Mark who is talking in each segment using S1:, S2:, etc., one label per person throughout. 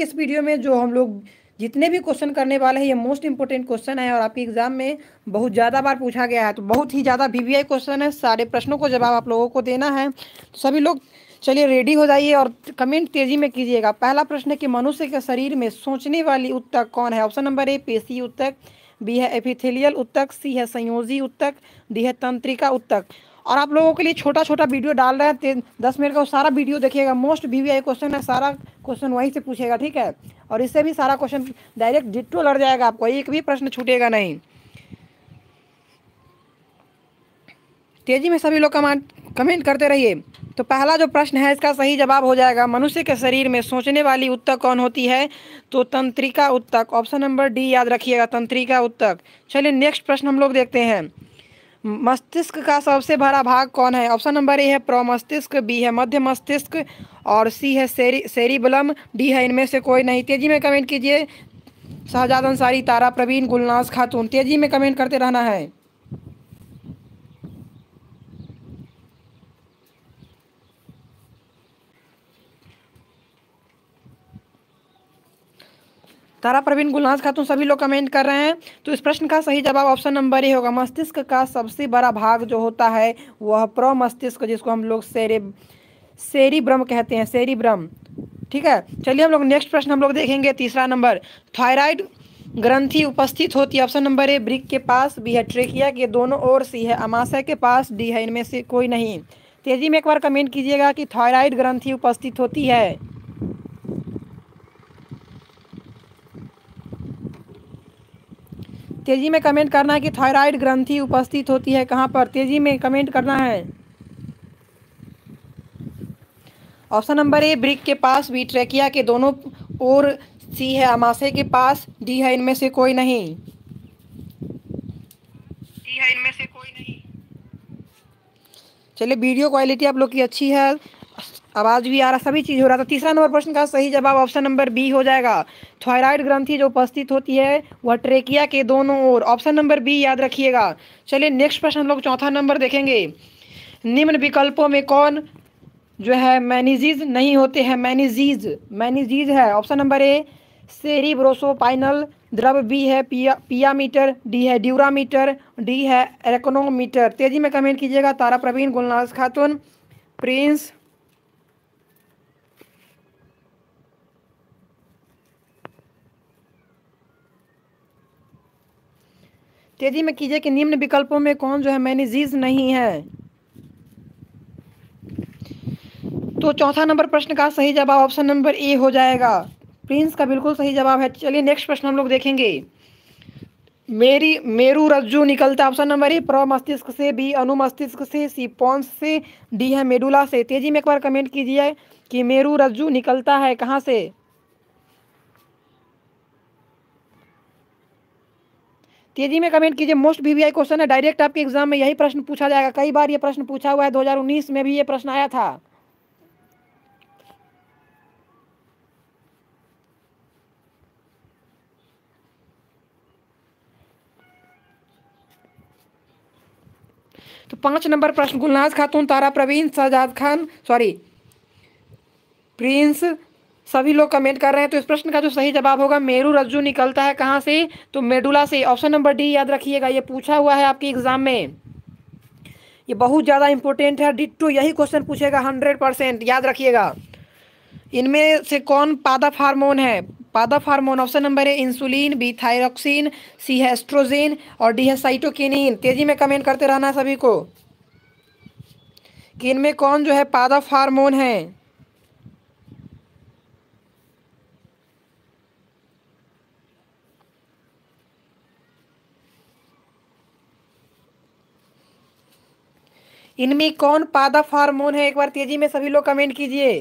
S1: इस वीडियो में जो हम लोग जितने भी क्वेश्चन करने वाले हैं ये मोस्ट इंपॉर्टेंट क्वेश्चन है और आपके एग्जाम में बहुत ज़्यादा बार पूछा गया है तो बहुत ही ज़्यादा वी क्वेश्चन है सारे प्रश्नों को जवाब आप लोगों को देना है तो सभी लोग चलिए रेडी हो जाइए और कमेंट तेजी में कीजिएगा पहला प्रश्न है कि मनुष्य के शरीर में सोचने वाली उत्तक कौन है ऑप्शन नंबर ए पेशी उत्तक बी है एपिथेलियल उत्तक सी है संयोजी उत्तक डी है तंत्रिका उत्तक और आप लोगों के लिए छोटा छोटा वीडियो डाल रहे हैं दस मिनट का वो सारा वीडियो देखिएगा मोस्ट वी क्वेश्चन है सारा क्वेश्चन वहीं से पूछेगा ठीक है और इससे भी सारा क्वेश्चन डायरेक्ट डिट्टो लड़ जाएगा आपको एक भी प्रश्न छूटेगा नहीं तेजी में सभी लोग कमेंट कमेंट करते रहिए तो पहला जो प्रश्न है इसका सही जवाब हो जाएगा मनुष्य के शरीर में सोचने वाली उत्तक कौन होती है तो तंत्रिका उत्तक ऑप्शन नंबर डी याद रखिएगा तंत्रिका उत्तक चलिए नेक्स्ट प्रश्न हम लोग देखते हैं मस्तिष्क का सबसे बड़ा भाग कौन है ऑप्शन नंबर ए है प्रोमस्तिष्क बी है मध्य मस्तिष्क और सी है सेरी सेरिबलम डी है इनमें से कोई नहीं तेजी में कमेंट कीजिए शहजाद अंसारी तारा प्रवीण गुलनाज खातून तेजी में कमेंट करते रहना है तारा प्रवीण गुलनाज खातून सभी लोग कमेंट कर रहे हैं तो इस प्रश्न का सही जवाब ऑप्शन नंबर ए होगा मस्तिष्क का सबसे बड़ा भाग जो होता है वह प्रो मस्तिष्क जिसको हम लोग सेरे ब्रह्म कहते हैं ब्रह्म ठीक है चलिए हम लोग नेक्स्ट प्रश्न हम लोग देखेंगे तीसरा नंबर थायराइड ग्रंथि उपस्थित होती है ऑप्शन नंबर ए ब्रिक के पास बी है ट्रेकिया के दोनों ओर सी है अमाशय के पास डी है इनमें से कोई नहीं तेजी में एक बार कमेंट कीजिएगा कि थायराइड ग्रंथि उपस्थित होती है तेजी में कमेंट करना है कि थायराइड ग्रंथि उपस्थित होती है कहाँ पर तेजी में कमेंट करना है ऑप्शन नंबर ए ब्रिक के पास ट्रेकिया के दोनों ओर सी है अमाशय के पास डी है इनमें से कोई नहीं डी है इनमें से कोई नहीं चलिए वीडियो क्वालिटी आप लोग की अच्छी है आवाज़ भी आ रहा सभी चीज़ हो रहा था तो तीसरा नंबर प्रश्न का सही जवाब ऑप्शन नंबर बी हो जाएगा थॉयराइड ग्रंथि जो उपस्थित होती है वह ट्रेकिया के दोनों ओर ऑप्शन नंबर बी याद रखिएगा चलिए नेक्स्ट प्रश्न हम लोग चौथा नंबर देखेंगे निम्न विकल्पों में कौन जो है मैनिजीज नहीं होते हैं मैनिजीज मैनिजीज है ऑप्शन नंबर ए सेरिब्रोसोपाइनल द्रव बी है पिया पिया मीटर डी है ड्यूरामीटर डी है एरकोनोमीटर तेजी में कमेंट कीजिएगा तारा प्रवीण गुलनाज खातून प्रिंस तेजी में कीजिए कि निम्न विकल्पों में कौन जो है मैनीजीज नहीं है तो चौथा नंबर प्रश्न का सही जवाब ऑप्शन नंबर ए हो जाएगा प्रिंस का बिल्कुल सही जवाब है चलिए नेक्स्ट प्रश्न हम लोग देखेंगे मेरी मेरू रज्जु निकलता है ऑप्शन नंबर ए प्र मस्तिष्क से बी अनु मस्तिष्क से सी पॉन्स से डी है मेडुला से तेजी में एक बार कमेंट कीजिए कि मेरू रज्जु निकलता है कहाँ से तेजी में कमेंट कीजिए मोस्ट वीवीआई क्वेश्चन है डायरेक्ट आपके एग्जाम में यही प्रश्न पूछा जाएगा कई बार ये प्रश्न पूछा हुआ है 2019 में भी ये प्रश्न आया था तो पांच नंबर प्रश्न गुलनाज खातून तारा प्रवीण शहजाद खान सॉरी प्रिंस सभी लोग कमेंट कर रहे हैं तो इस प्रश्न का जो सही जवाब होगा मेरू रज्जू निकलता है कहाँ से तो मेडुला से ऑप्शन नंबर डी याद रखिएगा ये पूछा हुआ है आपके एग्जाम में ये बहुत ज़्यादा इंपॉर्टेंट है डिट्टो यही क्वेश्चन पूछेगा हंड्रेड परसेंट याद रखिएगा इनमें से कौन पादप हार्मोन है पादप हार्मोन ऑप्शन नंबर है इंसुलिन बी थायरोक्सिन सी है एस्ट्रोजेन और डी है साइटोकिनिन तेजी में कमेंट करते रहना सभी को कि इनमें कौन जो है पादप हार्मोन है इनमें कौन पादप हार्मोन है एक बार तेजी में सभी लोग कमेंट कीजिए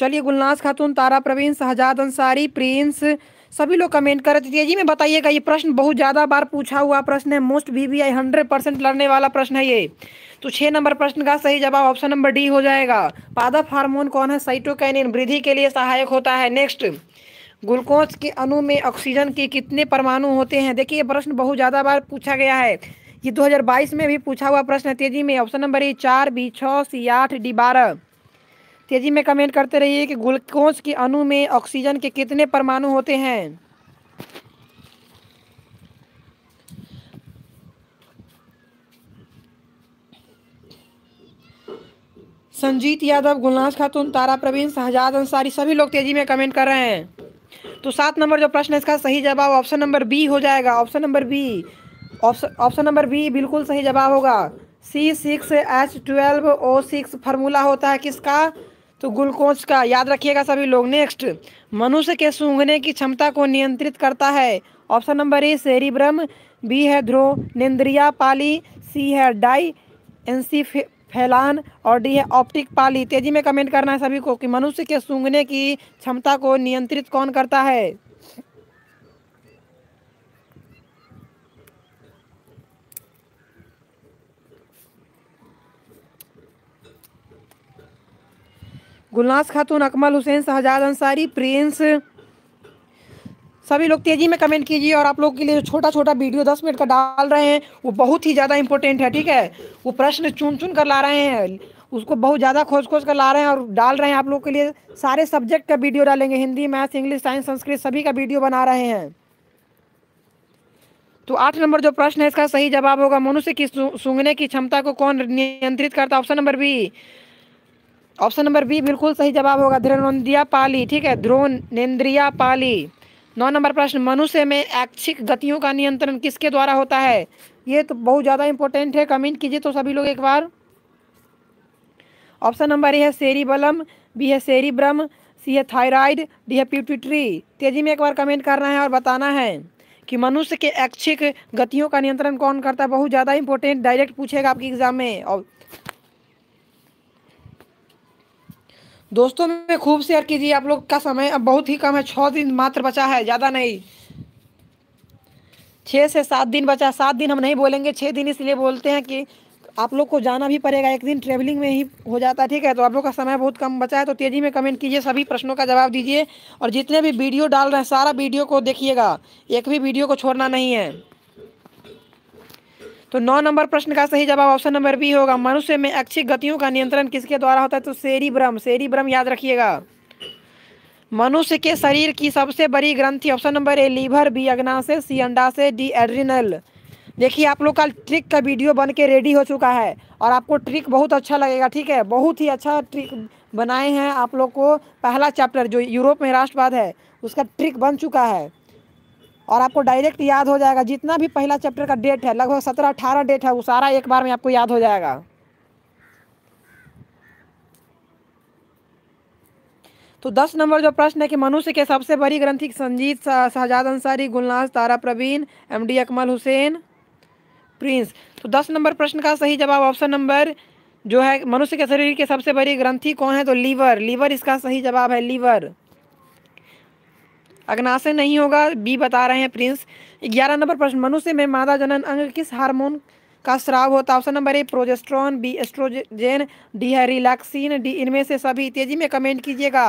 S1: चलिए गुलनाज खातून तारा प्रवीण शहजाद अंसारी प्रिंस सभी लोग कमेंट कर थे जी मैं बताइएगा ये प्रश्न बहुत ज़्यादा बार पूछा हुआ प्रश्न है most V V I hundred percent लड़ने वाला प्रश्न है ये तो छः नंबर प्रश्न का सही जवाब ऑप्शन नंबर डी हो जाएगा पादप हार्मोन कौन है साइटोकैनिन वृद्धि के लिए सहायक होता है नेक्स्ट ग्लूकोज के अणु में ऑक्सीजन के कितने परमाणु होते हैं देखिए ये प्रश्न बहुत ज़्यादा बार पूछा गया है ये 2022 में भी पूछा हुआ प्रश्न है तेजी में ऑप्शन नंबर ए चार बी छः सी आठ डी बारह तेजी में कमेंट करते रहिए कि ग्लूकोज के अणु में ऑक्सीजन के कितने परमाणु होते हैं संजीत यादव गुलनाज खातून तारा प्रवीण शहजाद अंसारी सभी लोग तेजी में कमेंट कर रहे हैं तो सात नंबर जो प्रश्न है इसका सही जवाब ऑप्शन नंबर बी हो जाएगा option number B option option number B बिल्कुल सही जवाब होगा C six H twelve O six formula होता है किसका तो ग्लूकोज का याद रखिएगा सभी लोग नेक्स्ट मनुष्य के सूंघने की क्षमता को नियंत्रित करता है option number A cerebrum B है ध्रो निंद्रिया पाली सी है डाई एंसीफेलान और डी है ऑप्टिक पाली तेजी में कमेंट करना है सभी को कि मनुष्य के सूंघने की क्षमता को नियंत्रित कौन करता है गुलनास खातून अकमल हुसैन शहजाद अंसारी प्रिंस सभी लोग तेज़ी में कमेंट कीजिए और आप लोग के लिए छोटा छोटा वीडियो दस मिनट का डाल रहे हैं वो बहुत ही ज़्यादा इंपॉर्टेंट है ठीक है वो प्रश्न चुन चुन कर ला रहे हैं उसको बहुत ज़्यादा खोज खोज कर ला रहे हैं और डाल रहे हैं आप लोग के लिए सारे सब्जेक्ट का वीडियो डालेंगे Hindi maths English science Sanskrit सभी का वीडियो बना रहे हैं तो आठ नंबर जो प्रश्न है इसका सही जवाब होगा मनुष्य की सूंघने की क्षमता को कौन नियंत्रित करता option number B option number B बिल्कुल सही जवाब होगा ध्रोनिया पाली ठीक है ध्रोनेन्द्रिया पाली नौ नंबर प्रश्न मनुष्य में ऐच्छिक गतियों का नियंत्रण किसके द्वारा होता है ये तो बहुत ज़्यादा इंपॉर्टेंट है कमेंट कीजिए तो सभी लोग एक बार ऑप्शन नंबर ए है बलम बी है ब्रह्म सी है थायराइड डी है प्यूटिट्री तेजी में एक बार कमेंट करना है और बताना है कि मनुष्य के ऐच्छिक गतियों का नियंत्रण कौन करता है बहुत ज़्यादा इंपॉर्टेंट डायरेक्ट पूछेगा आपके एग्जाम में और दोस्तों में खूब शेयर कीजिए आप लोग का समय अब बहुत ही कम है छः दिन मात्र बचा है ज़्यादा नहीं छः से सात दिन बचा सात दिन हम नहीं बोलेंगे छः दिन इसलिए बोलते हैं कि आप लोग को जाना भी पड़ेगा एक दिन ट्रैवलिंग में ही हो जाता है ठीक है तो आप लोग का समय बहुत कम बचा है तो तेज़ी में कमेंट कीजिए सभी प्रश्नों का जवाब दीजिए और जितने भी वीडियो डाल रहे हैं सारा वीडियो को देखिएगा एक भी वीडियो को छोड़ना नहीं है तो नौ नंबर प्रश्न का सही जवाब ऑप्शन नंबर बी होगा मनुष्य में अच्छी गतियों का नियंत्रण किसके द्वारा होता है तो शेरी ब्रह्म शेरी ब्रह्म याद रखिएगा मनुष्य के शरीर की सबसे बड़ी ग्रंथि option number A liver B अग्नाशय सी अंडाशय डी एड्रिनल देखिए आप लोग का ट्रिक का वीडियो बन के रेडी हो चुका है और आपको ट्रिक बहुत अच्छा लगेगा ठीक है बहुत ही अच्छा ट्रिक बनाए हैं आप लोग को पहला चैप्टर जो यूरोप में राष्ट्रवाद है उसका ट्रिक बन चुका है और आपको डायरेक्ट याद हो जाएगा जितना भी पहला चैप्टर का डेट है लगभग सत्रह अठारह डेट है वो सारा एक बार में आपको याद हो जाएगा तो दस नंबर जो प्रश्न है कि मनुष्य के सबसे बड़ी ग्रंथी Sanjeet Shahzad Ansari Gulnaz Tara Praveen M D Akmal Hussain Prince तो दस नंबर प्रश्न का सही जवाब ऑप्शन नंबर जो है मनुष्य के शरीर के सबसे बड़ी ग्रंथि कौन है तो लीवर लीवर इसका सही जवाब है लीवर अग्नाशय नहीं होगा बी बता रहे हैं प्रिंस ग्यारह नंबर प्रश्न मनुष्य में मादा जनन अंग किस हार्मोन का श्राव होता है option number A progesterone B oestrogen D है रिलैक्सिन डी इनमें से सभी तेजी में कमेंट कीजिएगा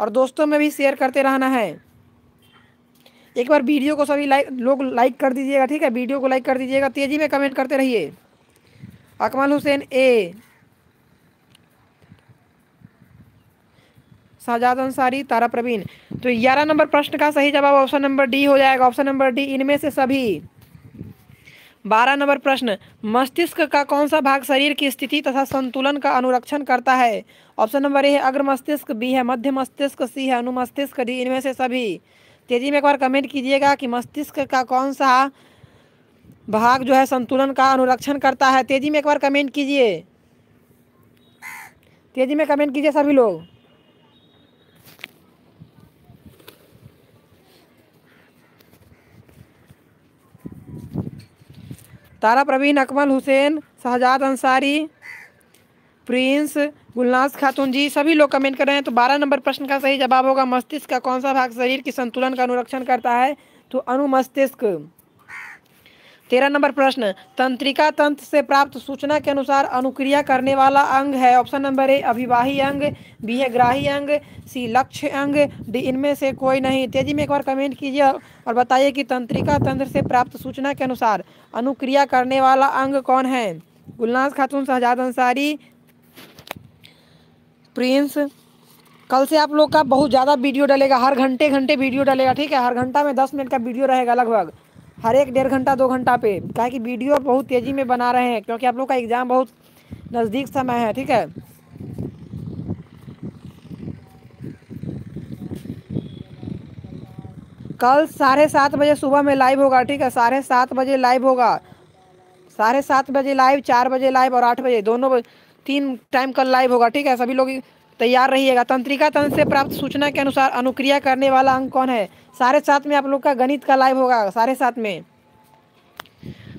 S1: और दोस्तों में भी शेयर करते रहना है एक बार वीडियो को सभी लाइक लोग लाइक कर दीजिएगा ठीक है वीडियो को लाइक कर दीजिएगा तेज़ी में कमेंट करते रहिए अकमल हुसैन ए साजाद अंसारी तारा प्रवीण तो ग्यारह नंबर प्रश्न का सही जवाब ऑप्शन नंबर डी हो जाएगा ऑप्शन नंबर डी इनमें से सभी बारह नंबर प्रश्न मस्तिष्क का कौन सा भाग शरीर की स्थिति तथा संतुलन का अनुरक्षण करता है ऑप्शन नंबर ए है अग्र मस्तिष्क बी है मध्य मस्तिष्क सी है अनुमस्तिष्क डी इनमें से सभी तेजी में एक बार कमेंट कीजिएगा कि मस्तिष्क का कौन सा भाग जो है संतुलन का अनुरक्षण करता है तेजी में एक बार कमेंट कीजिए तेजी में कमेंट कीजिए सभी लोग तारा प्रवीण अकमल हुसैन शहजाद अंसारी प्रिंस गुलनाज खातून जी सभी लोग कमेंट कर रहे हैं तो बारह नंबर प्रश्न का सही जवाब होगा मस्तिष्क का कौन सा भाग शरीर की संतुलन का अनुरक्षण करता है तो अनुमस्तिष्क तेरह नंबर प्रश्न तंत्रिका तंत्र से प्राप्त सूचना के अनुसार अनुक्रिया करने वाला अंग है ऑप्शन नंबर ए अभिवाही अंग बी है ग्राही अंग सी लक्ष्य अंग डी इनमें से कोई नहीं तेजी में एक बार कमेंट कीजिए और बताइए कि तंत्रिका तंत्र से प्राप्त सूचना के अनुसार अनुक्रिया करने वाला अंग कौन है गुलनाज खातून शहजाद अंसारी प्रिंस कल से आप लोग का बहुत ज़्यादा वीडियो डलेगा हर घंटे घंटे वीडियो डलेगा ठीक है हर घंटा में दस मिनट का वीडियो रहेगा लगभग हर एक डेढ़ घंटा दो घंटा पे क्या कि वीडियो बहुत तेज़ी में बना रहे हैं क्योंकि आप लोग का एग्ज़ाम बहुत नज़दीक समय है ठीक है कल साढ़े सात बजे सुबह में लाइव होगा ठीक है साढ़े सात बजे लाइव होगा साढ़े सात बजे लाइव चार बजे लाइव और आठ बजे दोनों तीन टाइम कल लाइव होगा ठीक है सभी लोग तैयार रहिएगा तंत्रिका तंत्र से प्राप्त सूचना के अनुसार अनुक्रिया करने वाला अंग कौन है साढ़े सात में आप लोग का गणित का लाइव होगा साढ़े सात में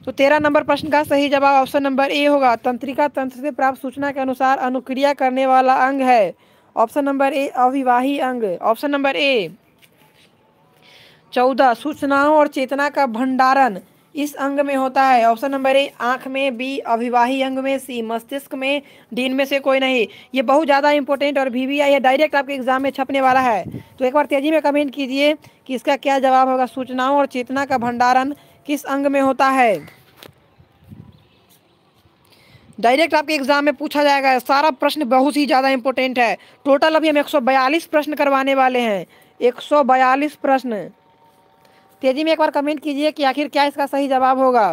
S1: तो तेरह नंबर प्रश्न का सही जवाब ऑप्शन नंबर ए होगा तंत्रिका तंत्र से प्राप्त सूचना के अनुसार अनुक्रिया करने वाला अंग है ऑप्शन नंबर ए अविवाही अंग ऑप्शन नंबर ए चौदह सूचनाओं और चेतना का भंडारण इस अंग में होता है ऑप्शन नंबर ए आंख में बी अभिवाही अंग में सी मस्तिष्क में डी इनमें से कोई नहीं ये बहुत ज़्यादा इंपॉर्टेंट और वी है डायरेक्ट आपके एग्जाम में छपने वाला है तो एक बार तेजी में कमेंट कीजिए कि इसका क्या जवाब होगा सूचनाओं और चेतना का भंडारण किस अंग में होता है डायरेक्ट आपके एग्जाम में पूछा जाएगा सारा प्रश्न बहुत ही ज़्यादा इंपॉर्टेंट है टोटल अभी हम एक प्रश्न करवाने वाले हैं एक प्रश्न तेज़ी में एक बार कमेंट कीजिए कि आखिर क्या इसका सही जवाब होगा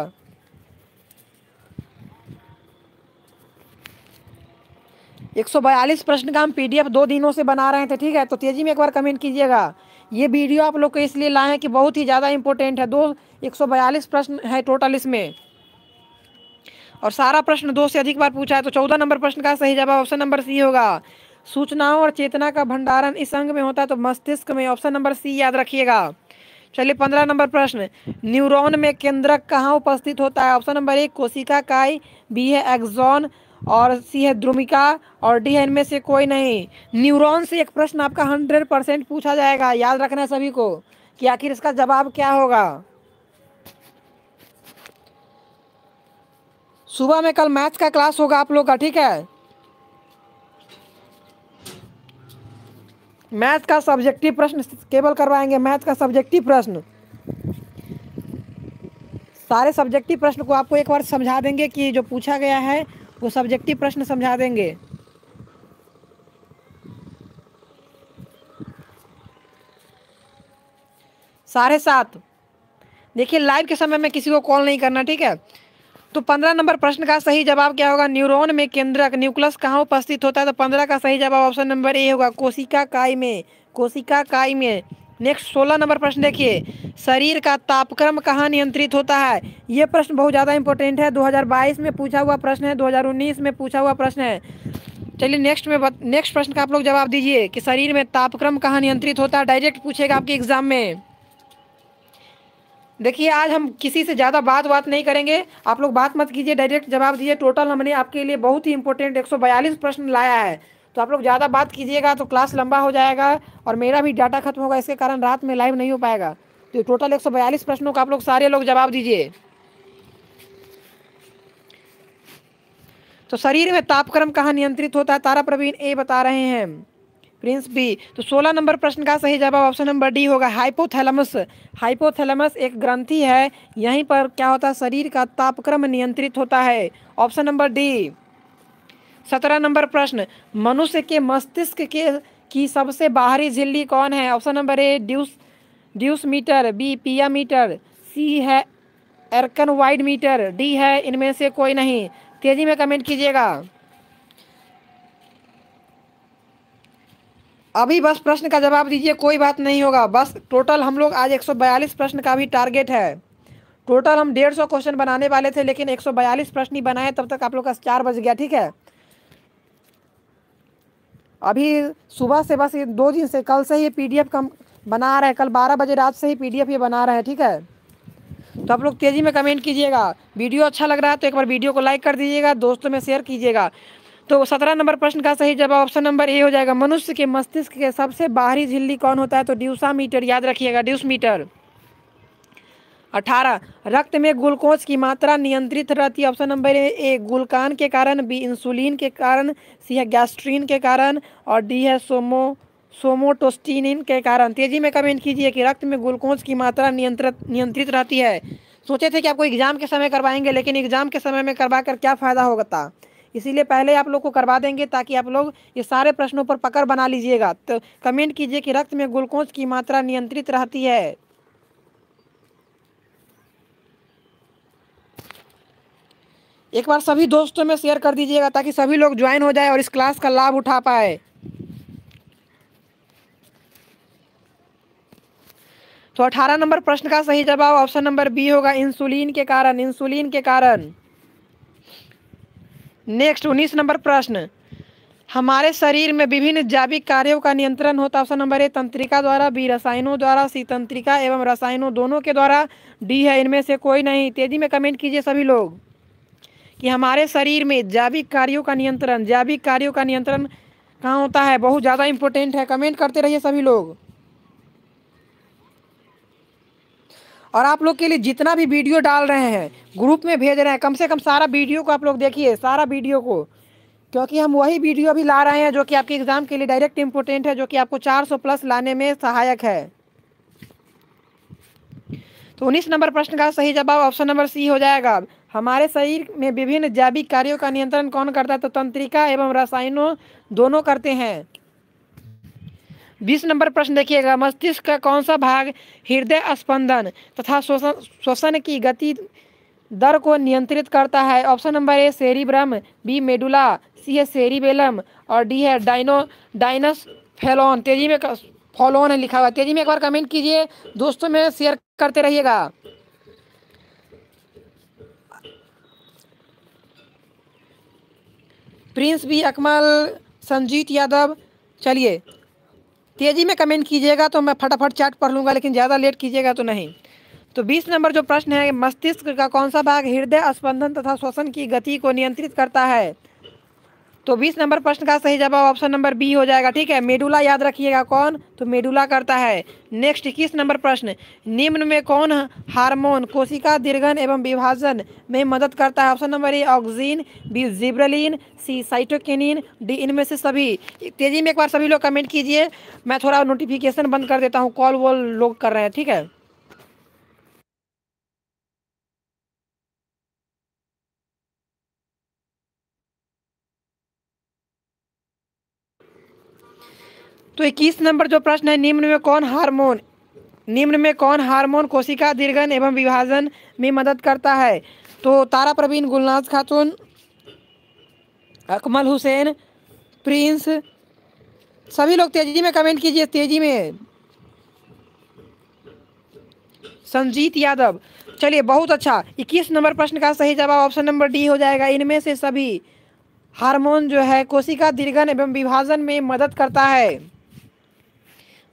S1: एक सौ बयालीस प्रश्न का हम पीडीएफ दो दिनों से बना रहे थे ठीक है तो तेज़ी में एक बार कमेंट कीजिएगा ये वीडियो आप लोग को इसलिए लाए हैं कि बहुत ही ज़्यादा इंपॉर्टेंट है दो एक सौ बयालीस प्रश्न है टोटल इसमें और सारा प्रश्न दो से अधिक बार पूछा है तो चौदह नंबर प्रश्न का सही जवाब ऑप्शन नंबर सी होगा सूचनाओं और चेतना का भंडारण इस अंग में होता है तो मस्तिष्क में ऑप्शन नंबर सी याद रखिएगा चलिए पंद्रह नंबर प्रश्न न्यूरॉन में केंद्रक कहाँ उपस्थित होता है ऑप्शन नंबर एक कोशिका काई बी है एक्सॉन और सी है द्रुमिका और डी है इनमें से कोई नहीं न्यूरॉन से एक प्रश्न आपका हंड्रेड परसेंट पूछा जाएगा याद रखना है सभी को कि आखिर इसका जवाब क्या होगा सुबह में कल मैथ्स का क्लास होगा आप लोग का ठीक है मैथ का सब्जेक्टिव प्रश्न केवल करवाएंगे मैथ का सब्जेक्टिव प्रश्न सारे सब्जेक्टिव प्रश्न को आपको एक बार समझा देंगे कि जो पूछा गया है वो सब्जेक्टिव प्रश्न समझा देंगे साढ़े सात देखिए लाइव के समय में किसी को कॉल नहीं करना ठीक है तो पंद्रह नंबर प्रश्न का सही जवाब क्या होगा न्यूरोन में केंद्रक न्यूक्लस कहाँ उपस्थित होता है तो पंद्रह का सही जवाब ऑप्शन नंबर ए होगा कोशिका काय में कोशिका काय में नेक्स्ट सोलह नंबर प्रश्न देखिए शरीर का तापक्रम कहाँ नियंत्रित होता है ये प्रश्न बहुत ज़्यादा इंपॉर्टेंट है 2022 में पूछा हुआ प्रश्न है 2019 में पूछा हुआ प्रश्न है चलिए नेक्स्ट में नेक्स्ट प्रश्न का आप लोग जवाब दीजिए कि शरीर में तापक्रम कहाँ नियंत्रित होता है डायरेक्ट पूछेगा आपके एग्जाम में देखिए आज हम किसी से ज़्यादा बात बात नहीं करेंगे आप लोग बात मत कीजिए डायरेक्ट जवाब दीजिए टोटल हमने आपके लिए बहुत ही इंपॉर्टेंट 142 प्रश्न लाया है तो आप लोग ज़्यादा बात कीजिएगा तो क्लास लंबा हो जाएगा और मेरा भी डाटा खत्म होगा इसके कारण रात में लाइव नहीं हो पाएगा तो टोटल एक प्रश्नों का आप लोग सारे लोग जवाब दीजिए तो शरीर में तापक्रम कहाँ नियंत्रित होता है तारा प्रवीण ए बता रहे हैं प्रिंस बी तो 16 नंबर प्रश्न का सही जवाब ऑप्शन नंबर डी होगा हाइपोथैलेमस हाइपोथैलेमस एक ग्रंथि है यहीं पर क्या होता है शरीर का तापक्रम नियंत्रित होता है ऑप्शन नंबर डी सत्रह नंबर प्रश्न मनुष्य के मस्तिष्क के की सबसे बाहरी झिल्ली कौन है ऑप्शन नंबर ए ड्यूस dura mater B pia mater C है एरकन वाइड मीटर डी है इनमें से कोई नहीं तेजी में कमेंट कीजिएगा अभी बस प्रश्न का जवाब दीजिए कोई बात नहीं होगा बस टोटल हम लोग आज 142 प्रश्न का भी टारगेट है टोटल हम 150 क्वेश्चन बनाने वाले थे लेकिन 142 प्रश्न ही बनाए तब तक आप लोग का चार बज गया ठीक है अभी सुबह से बस ये दो दिन से कल से ही पीडीएफ कम बना रहे हैं कल बारह बजे रात से ही पीडीएफ ये बना रहे हैं ठीक है तो आप लोग तेज़ी में कमेंट कीजिएगा वीडियो अच्छा लग रहा है तो एक बार वीडियो को लाइक कर दीजिएगा दोस्तों में शेयर कीजिएगा तो सत्रह नंबर प्रश्न का सही जवाब ऑप्शन नंबर ए हो जाएगा मनुष्य के मस्तिष्क के सबसे बाहरी झिल्ली कौन होता है तो ड्यूसा मीटर याद रखिएगा ड्यूस मीटर अठारह रक्त में ग्लूकोज की मात्रा नियंत्रित रहती है ऑप्शन नंबर ए गुलकान के कारण बी इंसुलिन के कारण सी है गैस्ट्रीन के कारण और डी है सोमो सोमोटोस्टिन के कारण तेजी में कमेंट कीजिए कि रक्त में ग्लूकोज की मात्रा नियंत्रित नियंत्रित रहती है सोचे थे कि आपको एग्जाम के समय करवाएंगे लेकिन एग्जाम के समय में करवा कर क्या फ़ायदा होगा था इसीलिए पहले आप लोग को करवा देंगे ताकि आप लोग ये सारे प्रश्नों पर पकड़ बना लीजिएगा तो कमेंट कीजिए कि रक्त में ग्लूकोज की मात्रा नियंत्रित रहती है एक बार सभी दोस्तों में शेयर कर दीजिएगा ताकि सभी लोग ज्वाइन हो जाए और इस क्लास का लाभ उठा पाए तो 18 नंबर प्रश्न का सही जवाब ऑप्शन नंबर बी होगा इंसुलिन के कारण इंसुलिन के कारण नेक्स्ट उन्नीस नंबर प्रश्न हमारे शरीर में विभिन्न जैविक कार्यों का नियंत्रण होता है ऑप्शन नंबर ए तंत्रिका द्वारा बी रसायनों द्वारा सी तंत्रिका एवं रसायनों दोनों के द्वारा डी है इनमें से कोई नहीं तेजी में कमेंट कीजिए सभी लोग कि हमारे शरीर में जैविक कार्यों का नियंत्रण जैविक कार्यों का नियंत्रण कहाँ होता है बहुत ज़्यादा इंपॉर्टेंट है कमेंट करते रहिए सभी लोग और आप लोग के लिए जितना भी वीडियो डाल रहे हैं ग्रुप में भेज रहे हैं कम से कम सारा वीडियो को आप लोग देखिए सारा वीडियो को क्योंकि हम वही वीडियो अभी ला रहे हैं जो कि आपके एग्ज़ाम के लिए डायरेक्ट इम्पोर्टेंट है जो कि आपको 400 प्लस लाने में सहायक है तो उन्नीस नंबर प्रश्न का सही जवाब ऑप्शन नंबर सी हो जाएगा हमारे शरीर में विभिन्न जैविक कार्यों का नियंत्रण कौन करता है तो तंत्रिका एवं रसायनों दोनों करते हैं बीस नंबर प्रश्न देखिएगा मस्तिष्क का कौन सा भाग हृदय स्पंदन तथा श्वसन श्वसन की गति दर को नियंत्रित करता है option number A cerebrum B medulla C है सेरिबेलम और डी है डाइनो डाइनस फेलोन तेजी में फॉलोन है लिखा हुआ तेजी में एक बार कमेंट कीजिए दोस्तों में शेयर करते रहिएगा प्रिंस बी अकमल संजीत यादव चलिए तेज़ी में कमेंट कीजिएगा तो मैं फटाफट चैट पढ़ लूँगा लेकिन ज़्यादा लेट कीजिएगा तो नहीं तो 20 नंबर जो प्रश्न है मस्तिष्क का कौन सा भाग हृदय स्पंदन तथा श्वसन की गति को नियंत्रित करता है तो बीस नंबर प्रश्न का सही जवाब ऑप्शन नंबर बी हो जाएगा ठीक है मेडुला याद रखिएगा कौन तो मेडुला करता है नेक्स्ट इक्कीस नंबर प्रश्न निम्न में कौन हार्मोन कोशिका दीर्घन एवं विभाजन में मदद करता है option number A oxygen B gibberellin C cytokinin D इनमें से सभी तेज़ी में एक बार सभी लोग कमेंट कीजिए मैं थोड़ा नोटिफिकेशन बंद कर देता हूँ कॉल वॉल लोग कर रहे हैं ठीक है तो इक्कीस नंबर जो प्रश्न है निम्न में कौन हार्मोन निम्न में कौन हार्मोन कोशिका दीर्घन एवं विभाजन में मदद करता है तो तारा प्रवीण गुलनाज खातून अकमल हुसैन प्रिंस सभी लोग तेजी में कमेंट कीजिए तेजी में संजीत यादव चलिए बहुत अच्छा 21 नंबर प्रश्न का सही जवाब ऑप्शन नंबर डी हो जाएगा इनमें से सभी हार्मोन जो है कोशिका दीर्घन एवं विभाजन में मदद करता है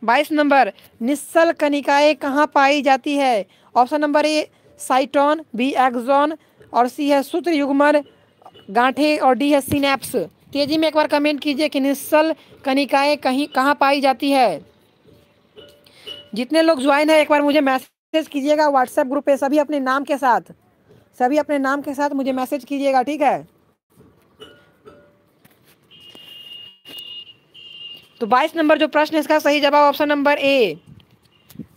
S1: बाईस नंबर निस्सल कनिकाएँ कहाँ पाई जाती है option number A cyton B axon और सी है सूत्र युग्मन गांठे और डी है सीनेप्स तेजी में एक बार कमेंट कीजिए कि निस्सल कनिकाएँ कहीं कहाँ पाई जाती है जितने लोग ज्वाइन है एक बार मुझे मैसेज कीजिएगा व्हाट्सएप ग्रुप पे सभी अपने नाम के साथ सभी अपने नाम के साथ मुझे मैसेज कीजिएगा ठीक है तो 22 नंबर जो प्रश्न है इसका सही जवाब ऑप्शन नंबर ए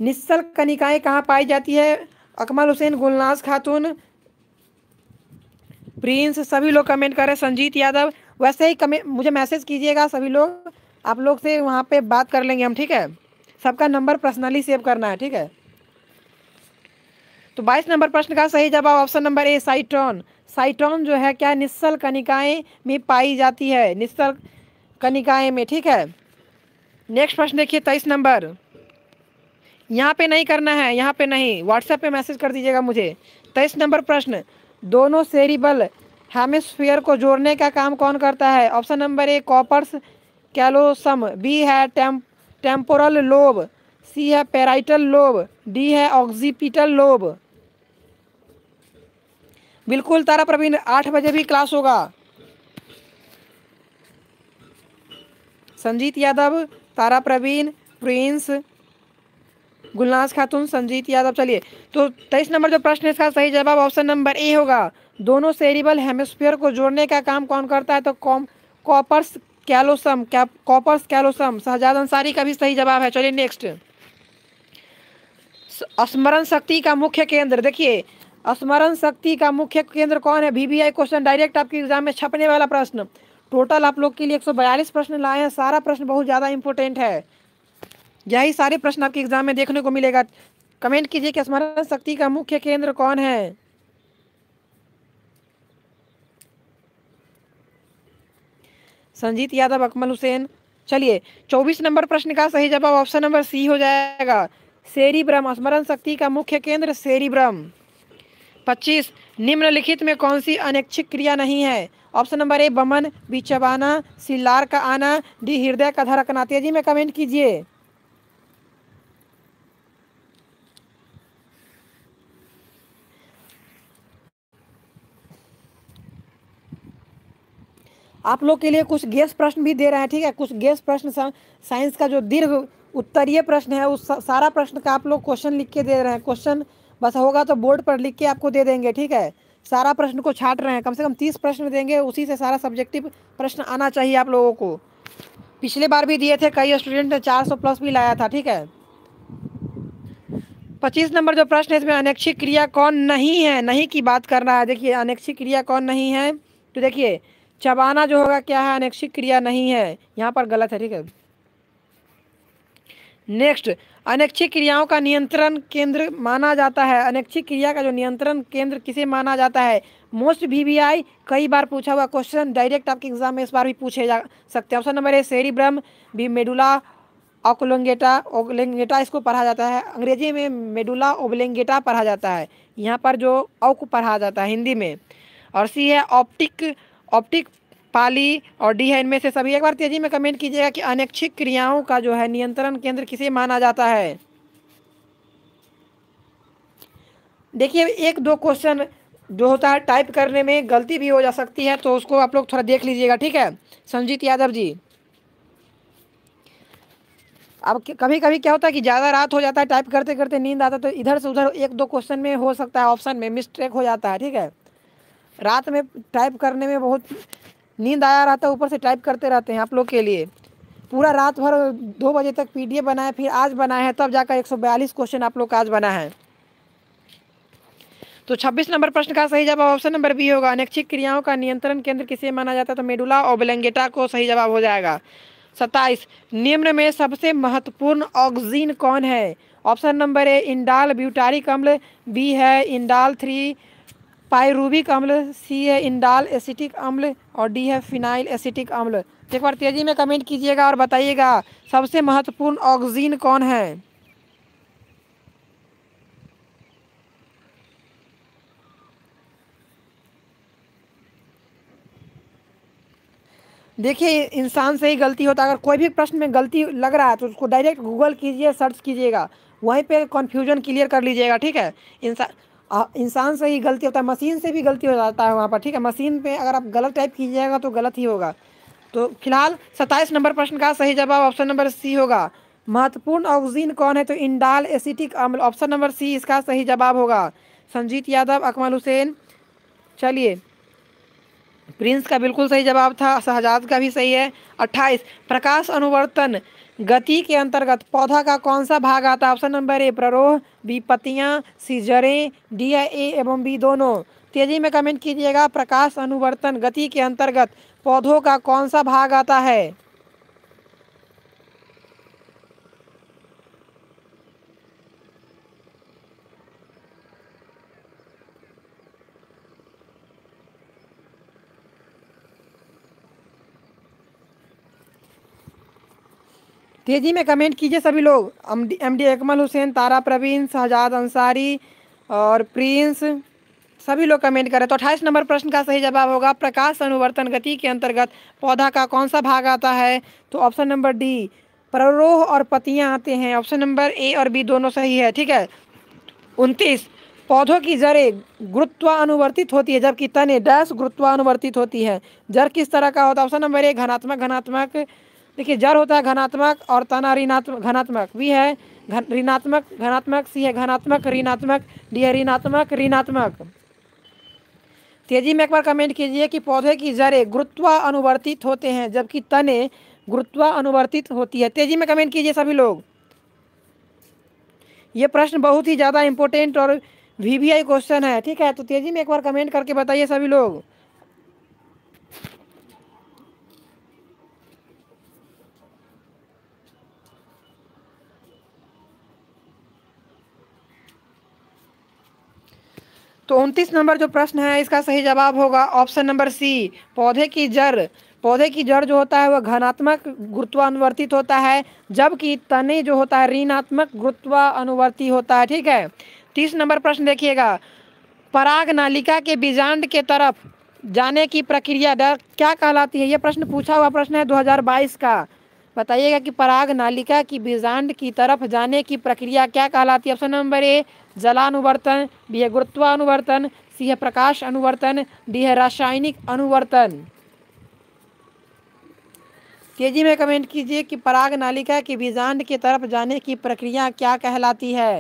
S1: निस्सल कनिकाएँ कहाँ पाई जाती है अकमल हुसैन गुलनाज खातून प्रिंस सभी लोग कमेंट कर रहे हैं संजीत यादव वैसे ही कमेंट मुझे मैसेज कीजिएगा सभी लोग आप लोग से वहाँ पे बात कर लेंगे हम ठीक है सबका नंबर पर्सनली सेव करना है ठीक है तो 22 नंबर प्रश्न का सही जवाब option number A cyton cyton जो है क्या निस्सल कनिकाएँ में पाई जाती है निस्सल कनिकाएँ में ठीक है नेक्स्ट प्रश्न देखिए तेईस नंबर यहाँ पे नहीं करना है यहाँ पे नहीं व्हाट्सएप पे मैसेज कर दीजिएगा मुझे तेईस नंबर प्रश्न दोनों सेरिबल हेमिसफियर को जोड़ने का काम कौन करता है option number A corpus callosum B है टेम टेम्पोरल लोब सी है पेराइटल लोब डी है ऑक्सीपिटल लोब बिल्कुल तारा प्रवीण आठ बजे भी क्लास होगा संजीत यादव तारा प्रवीण प्रिंस गुलनाज खातून संजीत यादव चलिए तो तेईस नंबर जो प्रश्न है इसका सही जवाब ऑप्शन नंबर ए होगा दोनों सेरिबल हेमोस्फीयर को जोड़ने का काम कौन करता है तो कॉम कॉपर्स कैलोसम क्या कॉपर्स कैलोसम शहजाद अंसारी का भी सही जवाब है चलिए नेक्स्ट स्मरण शक्ति का मुख्य केंद्र देखिए स्मरण शक्ति का मुख्य केंद्र कौन है बीबीआई क्वेश्चन डायरेक्ट आपके एग्जाम में छपने वाला प्रश्न टोटल आप लोग के लिए 142 प्रश्न लाए हैं सारा प्रश्न बहुत ज़्यादा इंपॉर्टेंट है यही सारे प्रश्न आपके एग्जाम में देखने को मिलेगा कमेंट कीजिए कि स्मरण शक्ति का मुख्य केंद्र कौन है संजीत यादव अकमल हुसैन चलिए चौबीस नंबर प्रश्न का सही जवाब ऑप्शन नंबर सी हो जाएगा ब्रह्म स्मरण शक्ति का मुख्य केंद्र ब्रह्म पच्चीस निम्नलिखित में कौन सी अनैच्छिक क्रिया नहीं है ऑप्शन नंबर ए बमन बी चबाना सी लार का आना डी हृदय का धड़कना तेजी में कमेंट कीजिए आप लोग के लिए कुछ गैस प्रश्न भी दे रहे हैं ठीक है कुछ गैस प्रश्न साइंस का जो दीर्घ उत्तरीय प्रश्न है उस सारा प्रश्न का आप लोग क्वेश्चन लिख के दे रहे हैं क्वेश्चन बस होगा तो बोर्ड पर लिख के आपको दे देंगे ठीक है सारा प्रश्न को छाट रहे हैं कम से कम तीस प्रश्न देंगे उसी से सारा सब्जेक्टिव प्रश्न आना चाहिए आप लोगों को पिछले बार भी दिए थे कई स्टूडेंट ने चार सौ प्लस भी लाया था ठीक है पच्चीस नंबर जो प्रश्न है इसमें अनैच्छिक क्रिया कौन नहीं है नहीं की बात कर रहा है देखिए अनैच्छिक क्रिया कौन नहीं है तो देखिए चबाना जो होगा क्या है अनैच्छिक क्रिया नहीं है यहाँ पर गलत है ठीक है नेक्स्ट अनैच्छिक क्रियाओं का नियंत्रण केंद्र माना जाता है अनैच्छिक क्रिया का जो नियंत्रण केंद्र किसे माना जाता है मोस्ट वीवीआई कई बार पूछा हुआ क्वेश्चन डायरेक्ट आपके एग्जाम में इस बार भी पूछे जा सकते हैं ऑप्शन नंबर ए शेरी ब्रह्म भी मेडुला ओकलोंगेटा ओबलेंगेटा इसको पढ़ा जाता है अंग्रेजी में मेडुला ओबलेंगेटा पढ़ा जाता है यहाँ पर जो औक पढ़ा जाता है हिंदी में और सी है ऑप्टिक ऑप्टिक पाली और डी है इनमें से सभी एक बार तेजी में कमेंट कीजिएगा कि अनैच्छिक क्रियाओं का जो है नियंत्रण केंद्र किसे माना जाता है देखिए एक दो क्वेश्चन जो होता है टाइप करने में गलती भी हो जा सकती है तो उसको आप लोग थोड़ा देख लीजिएगा ठीक है संजीत यादव जी अब कभी कभी क्या होता है कि ज़्यादा रात हो जाता है टाइप करते करते नींद आता है तो इधर से उधर एक दो क्वेश्चन में हो सकता है ऑप्शन में मिस्टेक हो जाता है ठीक है रात में टाइप करने में बहुत नींद आया रहता है ऊपर से टाइप करते रहते हैं आप लोग के लिए पूरा रात भर दो बजे तक पी बनाए फिर आज बनाए हैं तब जाकर एक क्वेश्चन आप लोग का आज बना है तो 26 नंबर प्रश्न का सही जवाब ऑप्शन नंबर बी होगा अनैच्छिक क्रियाओं का नियंत्रण केंद्र किसे माना जाता है तो मेडुला और बेलेंगेटा को सही जवाब हो जाएगा 27 निम्न में सबसे महत्वपूर्ण ऑक्सीजन कौन है option number A indole butyric अम्ल बी है इंडाल थ्री पायरूबिक अम्ल सी है इंडाल एसिटिक अम्ल और डी है फिनाइल एसिटिक अम्ल एक बार तेज़ी में कमेंट कीजिएगा और बताइएगा सबसे महत्वपूर्ण ऑक्सीजन कौन है देखिए इंसान से ही गलती होता है अगर कोई भी प्रश्न में गलती लग रहा है तो उसको डायरेक्ट गूगल कीजिए सर्च कीजिएगा वहीं पे कंफ्यूजन क्लियर कर लीजिएगा ठीक है इंसान इंसान से ही गलती होता है मशीन से भी गलती हो जाता है वहाँ पर ठीक है मशीन पे अगर आप गलत टाइप कीजिएगा तो गलत ही होगा तो फिलहाल सत्ताईस नंबर प्रश्न का सही जवाब ऑप्शन नंबर सी होगा महत्वपूर्ण ऑक्सीजन कौन है तो इंडाल एसिटिक अम्ल ऑप्शन नंबर सी इसका सही जवाब होगा संजीत यादव अकमल हुसैन चलिए प्रिंस का बिल्कुल सही जवाब था शहजाद का भी सही है अट्ठाईस प्रकाश अनुवर्तन गति के अंतर्गत पौधा का कौन सा भाग आता है ऑप्शन नंबर ए प्ररोह बी पत्तियाँ सी जड़ें डी ए एवं बी दोनों तेजी में कमेंट कीजिएगा प्रकाश अनुवर्तन गति के अंतर्गत पौधों का कौन सा भाग आता है तेज़ी में कमेंट कीजिए सभी लोग एम डी एकमल हुसैन तारा प्रवीण शहजाद अंसारी और प्रिंस सभी लोग कमेंट करें तो अट्ठाईस नंबर प्रश्न का सही जवाब होगा प्रकाश अनुवर्तन गति के अंतर्गत पौधा का कौन सा भाग आता है तो ऑप्शन नंबर डी प्ररोह और पतियाँ आते हैं ऑप्शन नंबर ए और बी दोनों सही है ठीक है उनतीस पौधों की जड़ें गुरुत्वानुवर्तित होती है जबकि तने डैश गुरुत्वानुवर्तित होती है जड़ किस तरह का होता है ऑप्शन नंबर ए घनात्मक घनात्मक देखिए जड़ होता है घनात्मक और तना ऋणात्मक घनात्मक वी है घन ऋणात्मक घनात्मक सी है घनात्मक ऋणात्मक डी है ऋणात्मक ऋणात्मक तेजी में एक बार कमेंट कीजिए कि पौधे की जड़ें गुरुत्वा अनुवर्तित होते हैं जबकि तने गुरुत्वा अनुवर्तित होती है तेजी में कमेंट कीजिए सभी लोग ये प्रश्न बहुत ही ज़्यादा इम्पोर्टेंट और वी क्वेश्चन है ठीक है तो तेजी में एक बार कमेंट करके बताइए सभी लोग तो उनतीस नंबर जो प्रश्न है इसका सही जवाब होगा ऑप्शन नंबर सी पौधे की जड़ पौधे की जड़ जो होता है वह घनात्मक गुरुत्वानुवर्तित होता है जबकि तने जो होता है ऋणात्मक गुरुत्वानुवर्ती होता है ठीक है तीस नंबर प्रश्न देखिएगा पराग नालिका के बीजांड के तरफ जाने की प्रक्रिया डर क्या कहलाती है यह प्रश्न पूछा हुआ प्रश्न है 2022 का बताइएगा कि पराग नालिका की बीजांड की तरफ जाने की प्रक्रिया क्या कहलाती है ऑप्शन नंबर ए जलानुवर्तन बी है गुरुत्वानुवर्तन सी है प्रकाश अनुवर्तन डी है रासायनिक अनुवर्तन तेजी में कमेंट कीजिए कि पराग नालिका के बीजांड की तरफ जाने की प्रक्रिया क्या कहलाती है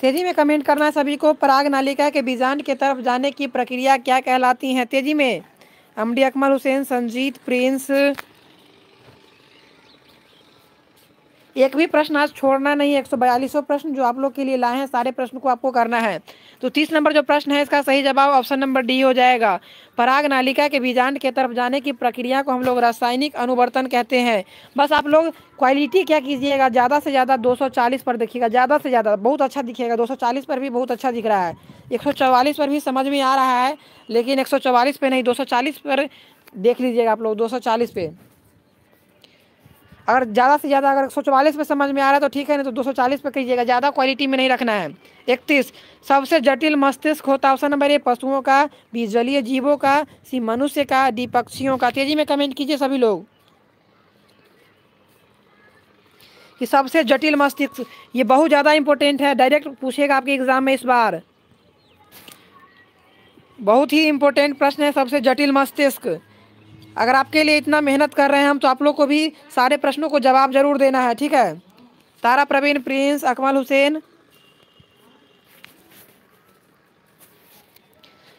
S1: तेजी में कमेंट करना सभी को पराग नालिका के बीजांड की तरफ जाने की प्रक्रिया क्या कहलाती है तेजी में अमडी अकमल हुसैन संजीत प्रिंस एक भी प्रश्न आज छोड़ना नहीं है एक सौ प्रश्न जो आप लोग के लिए लाए हैं सारे प्रश्न को आपको करना है तो तीस नंबर जो प्रश्न है इसका सही जवाब ऑप्शन नंबर डी हो जाएगा पराग नालिका के बीजांड के तरफ जाने की प्रक्रिया को हम लोग रासायनिक अनुवर्तन कहते हैं बस आप लोग क्वालिटी क्या कीजिएगा ज़्यादा से ज़्यादा दो पर देखिएगा ज़्यादा से ज़्यादा बहुत अच्छा दिखेगा दो पर भी बहुत अच्छा दिख रहा है 144 पर भी समझ में आ रहा है लेकिन 144 पे नहीं 240 पर देख लीजिएगा आप लोग 240 पे अगर ज़्यादा से ज़्यादा अगर 144 पे समझ में आ रहा है तो ठीक है नहीं तो 240 पे कीजिएगा ज़्यादा क्वालिटी में नहीं रखना है इकतीस सबसे जटिल मस्तिष्क होता ऑप्शन नंबर ए पशुओं का बी जलीय जीवों का सी मनुष्य का डी पक्षियों का तेजी में कमेंट कीजिए सभी लोग कि सबसे जटिल मस्तिष्क ये बहुत ज़्यादा इंपॉर्टेंट है डायरेक्ट पूछेगा आपके एग्ज़ाम में इस बार बहुत ही इम्पोर्टेंट प्रश्न है सबसे जटिल मस्तिष्क अगर आपके लिए इतना मेहनत कर रहे हैं हम तो आप लोग को भी सारे प्रश्नों को जवाब जरूर देना है ठीक है तारा प्रवीण प्रिंस अकमल हुसैन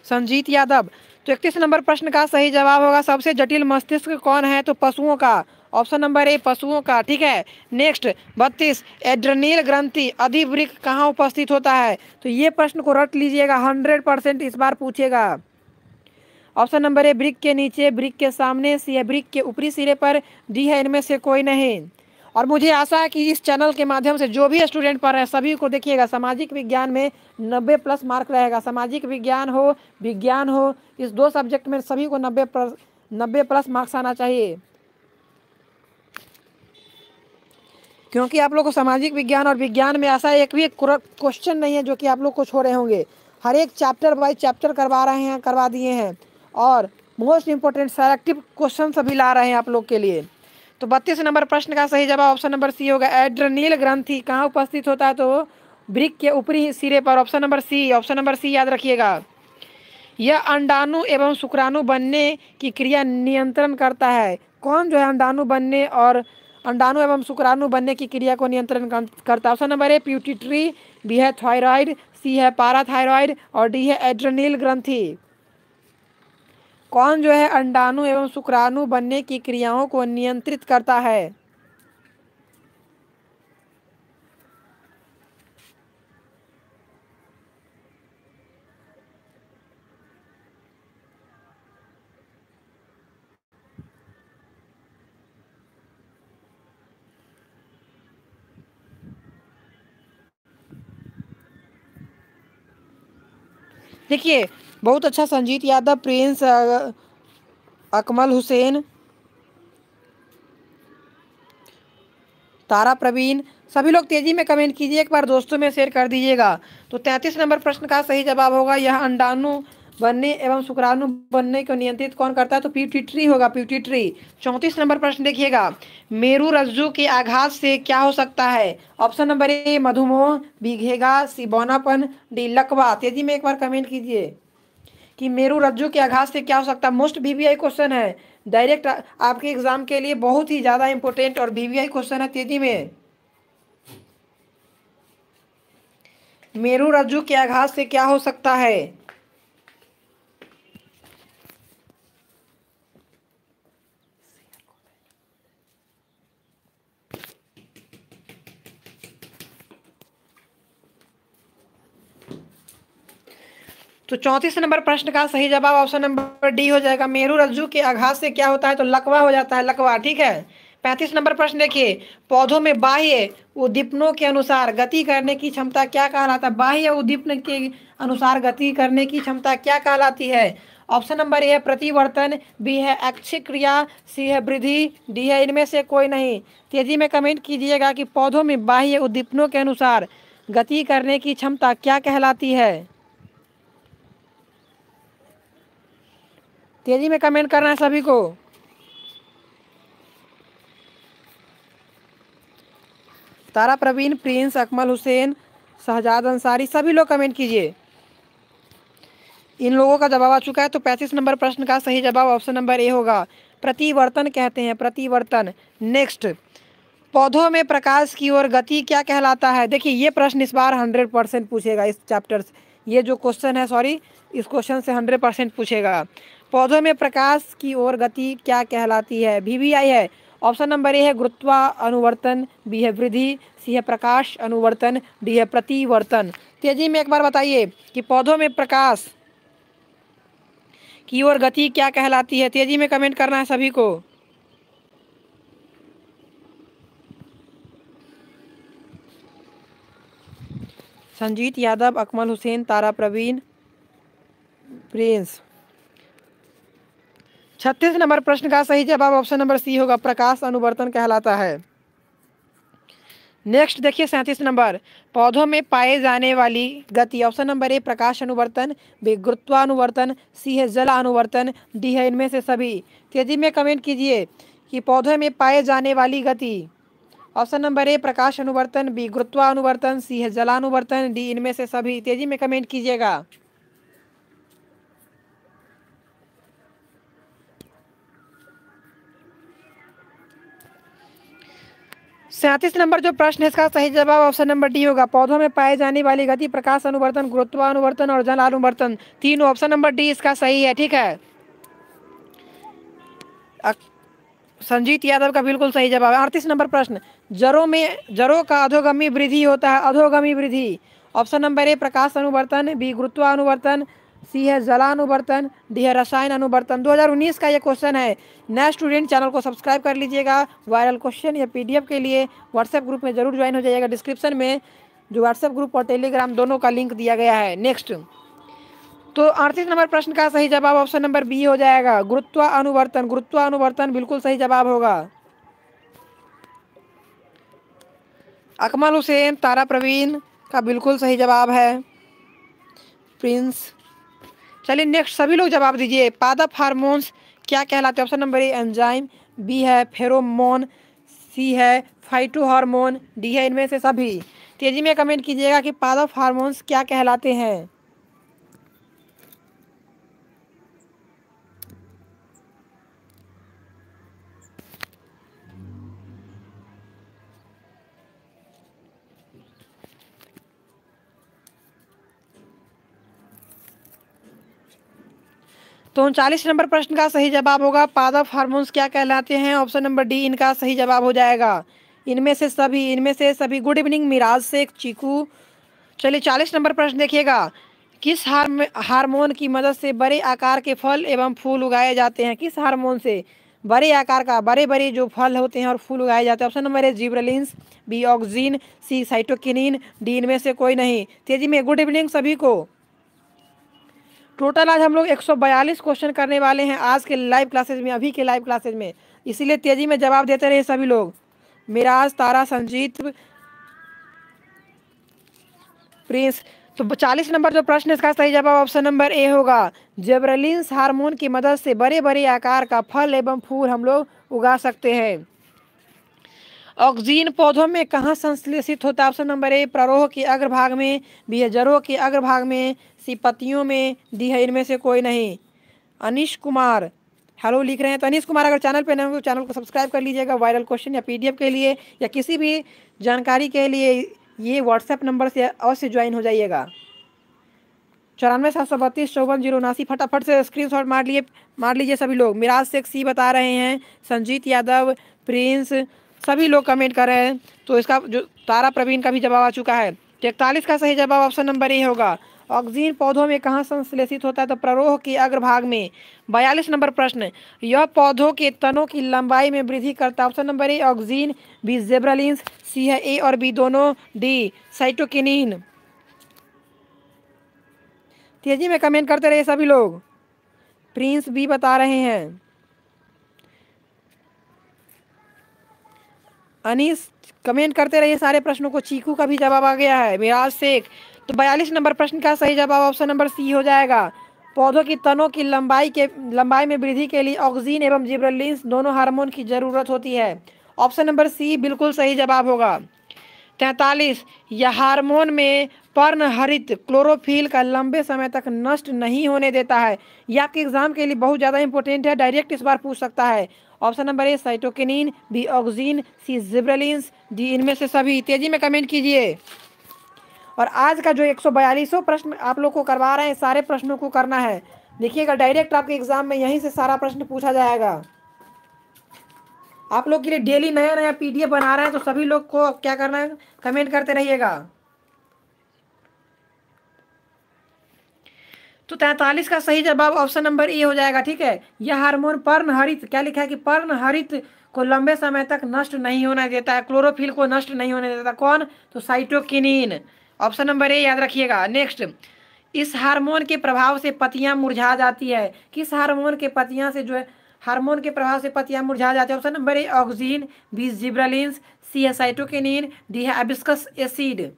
S1: संजीत यादव तो इकतीस नंबर प्रश्न का सही जवाब होगा सबसे जटिल मस्तिष्क कौन है तो पशुओं का ऑप्शन नंबर ए पशुओं का ठीक है नेक्स्ट बत्तीस एड्रनील ग्रंथि अधिवृक्क कहाँ उपस्थित होता है तो ये प्रश्न को रट लीजिएगा हंड्रेड परसेंट इस बार पूछेगा ऑप्शन नंबर ए ब्रिक के नीचे ब्रिक के सामने या ब्रिक के ऊपरी सिरे पर दी है इनमें से कोई नहीं और मुझे आशा है कि इस चैनल के माध्यम से जो भी स्टूडेंट पढ़ रहे हैं सभी को देखिएगा सामाजिक विज्ञान में 90 प्लस मार्क रहेगा सामाजिक विज्ञान हो विज्ञान हो इस दो सब्जेक्ट में सभी को 90 प्लस नब्बे प्लस मार्क्स आना चाहिए क्योंकि आप लोग को सामाजिक विज्ञान और विज्ञान में ऐसा एक भी क्वेश्चन नहीं है जो कि आप लोग को छोड़े होंगे हर एक चैप्टर बाई चैप्टर करवा रहे हैं करवा दिए हैं और मोस्ट इम्पोर्टेंट सेलेक्टिव क्वेश्चन सभी ला रहे हैं आप लोग के लिए तो बत्तीस नंबर प्रश्न का सही जवाब ऑप्शन नंबर सी होगा एड्रनील ही कहाँ उपस्थित होता है तो ब्रिक के ऊपरी सिरे पर option number C option number C याद रखिएगा यह अंडाणु एवं शुक्राणु बनने की क्रिया नियंत्रण करता है कौन जो है अंडाणु बनने और अंडाणु एवं शुक्राणु बनने की क्रिया को नियंत्रण करता है option number A pituitary B है थायराइड सी है पाराथायराइड और डी है एड्रनील ग्रंथि कौन जो है अंडाणु एवं शुक्राणु बनने की क्रियाओं को नियंत्रित करता है देखिए बहुत अच्छा संजीत यादव प्रिंस अकमल हुसैन तारा प्रवीण सभी लोग तेजी में कमेंट कीजिए एक बार दोस्तों में शेयर कर दीजिएगा तो तैंतीस नंबर प्रश्न का सही जवाब होगा यह अंडाणु बनने एवं शुक्राणु बनने को नियंत्रित कौन करता है तो प्यूटिट्री होगा प्यूटिट्री चौंतीस नंबर प्रश्न देखिएगा मेरु रज्जु के आघात से क्या हो सकता है ऑप्शन नंबर ए मधुमेह बीघेगा सिबोनापन डी लकवा तेजी में एक बार कमेंट कीजिए कि मेरु रज्जु के आघात से क्या हो सकता है मोस्ट वीवीआई क्वेश्चन है डायरेक्ट आपके एग्जाम के लिए बहुत ही ज़्यादा इंपॉर्टेंट और वीवीआई क्वेश्चन है तेजी में मेरु रज्जु के आघात से क्या हो सकता है तो चौंतीस नंबर प्रश्न का सही जवाब ऑप्शन नंबर डी हो जाएगा मेरू रज्जू के आघात से क्या होता है तो लकवा हो जाता है लकवा ठीक है पैंतीस नंबर प्रश्न देखिए पौधों में बाह्य उद्दीपनों के अनुसार गति करने की क्षमता क्या कहलाता है बाह्य उद्दीपन के अनुसार गति करने की क्षमता क्या कहलाती है ऑप्शन नंबर ए है प्रतिवर्तन बी है अक्षय क्रिया सी है वृद्धि डी है इनमें से कोई नहीं तेजी में कमेंट कीजिएगा कि पौधों में बाह्य उद्दीपनों के अनुसार गति करने की क्षमता क्या कहलाती है तेज़ी में कमेंट करना है सभी को तारा प्रवीण प्रिंस अकमल हुसैन शहजाद अंसारी सभी लोग कमेंट कीजिए इन लोगों का जवाब आ चुका है तो पैंतीस नंबर प्रश्न का सही जवाब ऑप्शन नंबर ए होगा प्रतिवर्तन कहते हैं प्रतिवर्तन नेक्स्ट पौधों में प्रकाश की ओर गति क्या कहलाता है देखिए ये प्रश्न इस बार हंड्रेड परसेंट पूछेगा इस चैप्टर से ये जो क्वेश्चन है सॉरी इस क्वेश्चन से हंड्रेड परसेंट पूछेगा पौधों में प्रकाश की ओर गति क्या कहलाती है आई है ऑप्शन नंबर ए है गुरुत्वा अनुवर्तन बी है वृद्धि सी है प्रकाश अनुवर्तन डी है प्रतिवर्तन तेजी में एक बार बताइए कि पौधों में प्रकाश की ओर गति क्या कहलाती है तेजी में कमेंट करना है सभी को संजीत यादव अकमल हुसैन तारा प्रवीण प्रिंस छत्तीस नंबर प्रश्न का सही जवाब ऑप्शन नंबर सी होगा प्रकाश अनुवर्तन कहलाता है नेक्स्ट देखिए सैंतीस नंबर पौधों में पाए जाने वाली गति ऑप्शन नंबर ए प्रकाश अनुवर्तन बी गुरुत्वानुवर्तन सी है जल अनुवर्तन डी है इनमें से सभी तेजी में कमेंट कीजिए कि पौधों में पाए जाने वाली गति ऑप्शन नंबर ए प्रकाश अनुवर्तन बी गुरुत्वानुवर्तन सी है जलानुवर्तन डी इनमें से सभी तेजी में कमेंट कीजिएगा सैंतीस नंबर जो प्रश्न है इसका सही जवाब ऑप्शन नंबर डी होगा पौधों में पाए जाने वाली गति प्रकाश अनुवर्तन गुरुत्वानुवर्तन और जल अनुवर्तन तीन ऑप्शन नंबर डी इसका सही है ठीक है संजीत यादव का बिल्कुल सही जवाब है अड़तीस नंबर प्रश्न जरों में जरों का अधोगमी वृद्धि होता है अधोगमी वृद्धि ऑप्शन नंबर ए प्रकाश अनुवर्तन बी गुरुत्वानुवर्तन अनुवर्तन सी है जला अनुवर्तन डी है रसायन अनुवर्तन 2019 का ये क्वेश्चन है नया स्टूडेंट चैनल को सब्सक्राइब कर लीजिएगा वायरल क्वेश्चन या पीडीएफ के लिए व्हाट्सएप ग्रुप में ज़रूर ज्वाइन हो जाइएगा डिस्क्रिप्शन में जो व्हाट्सएप ग्रुप और टेलीग्राम दोनों का लिंक दिया गया है नेक्स्ट तो अड़तीस नंबर प्रश्न का सही जवाब ऑप्शन नंबर बी हो जाएगा गुरुत्व अनुवर्तन गुरुत्व अनुवर्तन बिल्कुल सही जवाब होगा अकमल हुसैन तारा प्रवीण का बिल्कुल सही जवाब है प्रिंस चलिए नेक्स्ट सभी लोग जवाब दीजिए पादप हार्मोन्स क्या कहलाते हैं option number A enzyme B है फेरोमोन सी है फाइटो हार्मोन डी है इनमें से सभी तेजी में कमेंट कीजिएगा कि पादप हार्मोन्स क्या कहलाते हैं तो उनचालीस नंबर प्रश्न का सही जवाब होगा पादप हार्मोन्स क्या कहलाते हैं ऑप्शन नंबर डी इनका सही जवाब हो जाएगा इनमें से सभी इनमें से सभी गुड इवनिंग मिराज शेख चीकू चलिए चालीस नंबर प्रश्न देखिएगा किस हार्म हार्मोन की मदद से बड़े आकार के फल एवं फूल उगाए जाते हैं किस हार्मोन से बड़े आकार का बड़े बड़े जो फल होते हैं और फूल उगाए जाते हैं option number A gibberellins B auxin C cytokinin D इनमें से कोई नहीं तेजी में गुड इवनिंग सभी को टोटल आज हम लोग एक क्वेश्चन करने वाले हैं आज के लाइव क्लासेज में अभी के लाइव क्लासेज में इसीलिए तेज़ी में जवाब देते रहे सभी लोग मिराज तारा संजीत प्रिंस तो 40 नंबर जो प्रश्न इसका सही जवाब ऑप्शन नंबर ए होगा जेबरलिन्स हार्मोन की मदद से बड़े बड़े आकार का फल एवं फूल हम लोग उगा सकते हैं ऑक्सीजन पौधों में कहाँ संश्लेषित होता है ऑप्शन नंबर ए प्ररोह के अग्रभाग में बीजरोह के अग्रभाग में सिपतियों में दी है इनमें से कोई नहीं अनिश कुमार हेलो लिख रहे हैं तो अनिश कुमार अगर चैनल पर नए हो तो चैनल को सब्सक्राइब कर लीजिएगा वायरल क्वेश्चन या पीडीएफ के लिए या किसी भी जानकारी के लिए ये व्हाट्सएप नंबर से अवश्य ज्वाइन हो जाइएगा चौरानवे सात सौ बत्तीस चौवन जीरो उनासी फटाफट से शॉट मार लिए मार लीजिए सभी लोग मिराज शेख सी बता रहे हैं संजीत यादव प्रिंस सभी लोग कमेंट कर रहे हैं तो इसका जो तारा प्रवीण का भी जवाब आ चुका है तैतालीस का सही जवाब ऑप्शन नंबर ए होगा ऑक्सीजन पौधों में कहाँ संश्लेषित होता है तो प्ररोह के अग्रभाग में बयालीस नंबर प्रश्न यह पौधों के तनों की लंबाई में वृद्धि करता है option number A oxygen B gibberellins C है ए और बी दोनों डी साइटोकिनिन तेजी में कमेंट करते रहे सभी लोग प्रिंस भी बता रहे हैं अनिस कमेंट करते रहिए सारे प्रश्नों को चीकू का भी जवाब आ गया है मिराज शेख तो बयालीस नंबर प्रश्न का सही जवाब ऑप्शन नंबर सी हो जाएगा पौधों की तनों की लंबाई के लंबाई में वृद्धि के लिए ऑक्सीजन एवं जिब्रलिन्स दोनों हार्मोन की ज़रूरत होती है ऑप्शन नंबर सी बिल्कुल सही जवाब होगा तैंतालीस यह हार्मोन में पर्णहरित क्लोरोफिल का लंबे समय तक नष्ट नहीं होने देता है यह आपके एग्जाम के लिए बहुत ज़्यादा इंपॉर्टेंट है डायरेक्ट इस बार पूछ सकता है option number A cytokinin B oxygen C gibberellins D इनमें से सभी तेजी में कमेंट कीजिए और आज का जो एक प्रश्न आप लोग को करवा रहे हैं सारे प्रश्नों को करना है देखिएगा डायरेक्ट आपके एग्जाम में यहीं से सारा प्रश्न पूछा जाएगा आप लोग के लिए डेली नया नया पीडीएफ बना रहे हैं तो सभी लोग को क्या करना है कमेंट करते रहिएगा तो तैतालीस का सही जवाब ऑप्शन नंबर ए हो जाएगा ठीक है यह हार्मोन पर्ण हरित क्या लिखा है कि पर्ण हरित को लंबे समय तक नष्ट नहीं होने देता है क्लोरोफिल को नष्ट नहीं होने देता कौन तो साइटोकिनिन ऑप्शन नंबर ए याद रखिएगा नेक्स्ट इस हार्मोन के प्रभाव से पतियां मुरझा जाती है किस हार्मोन के पतियां से जो है हार्मोन के प्रभाव से पतियां मुरझा जाती है option number A oxygen B gibberellins C cytokinin D है एबिस्कस एसिड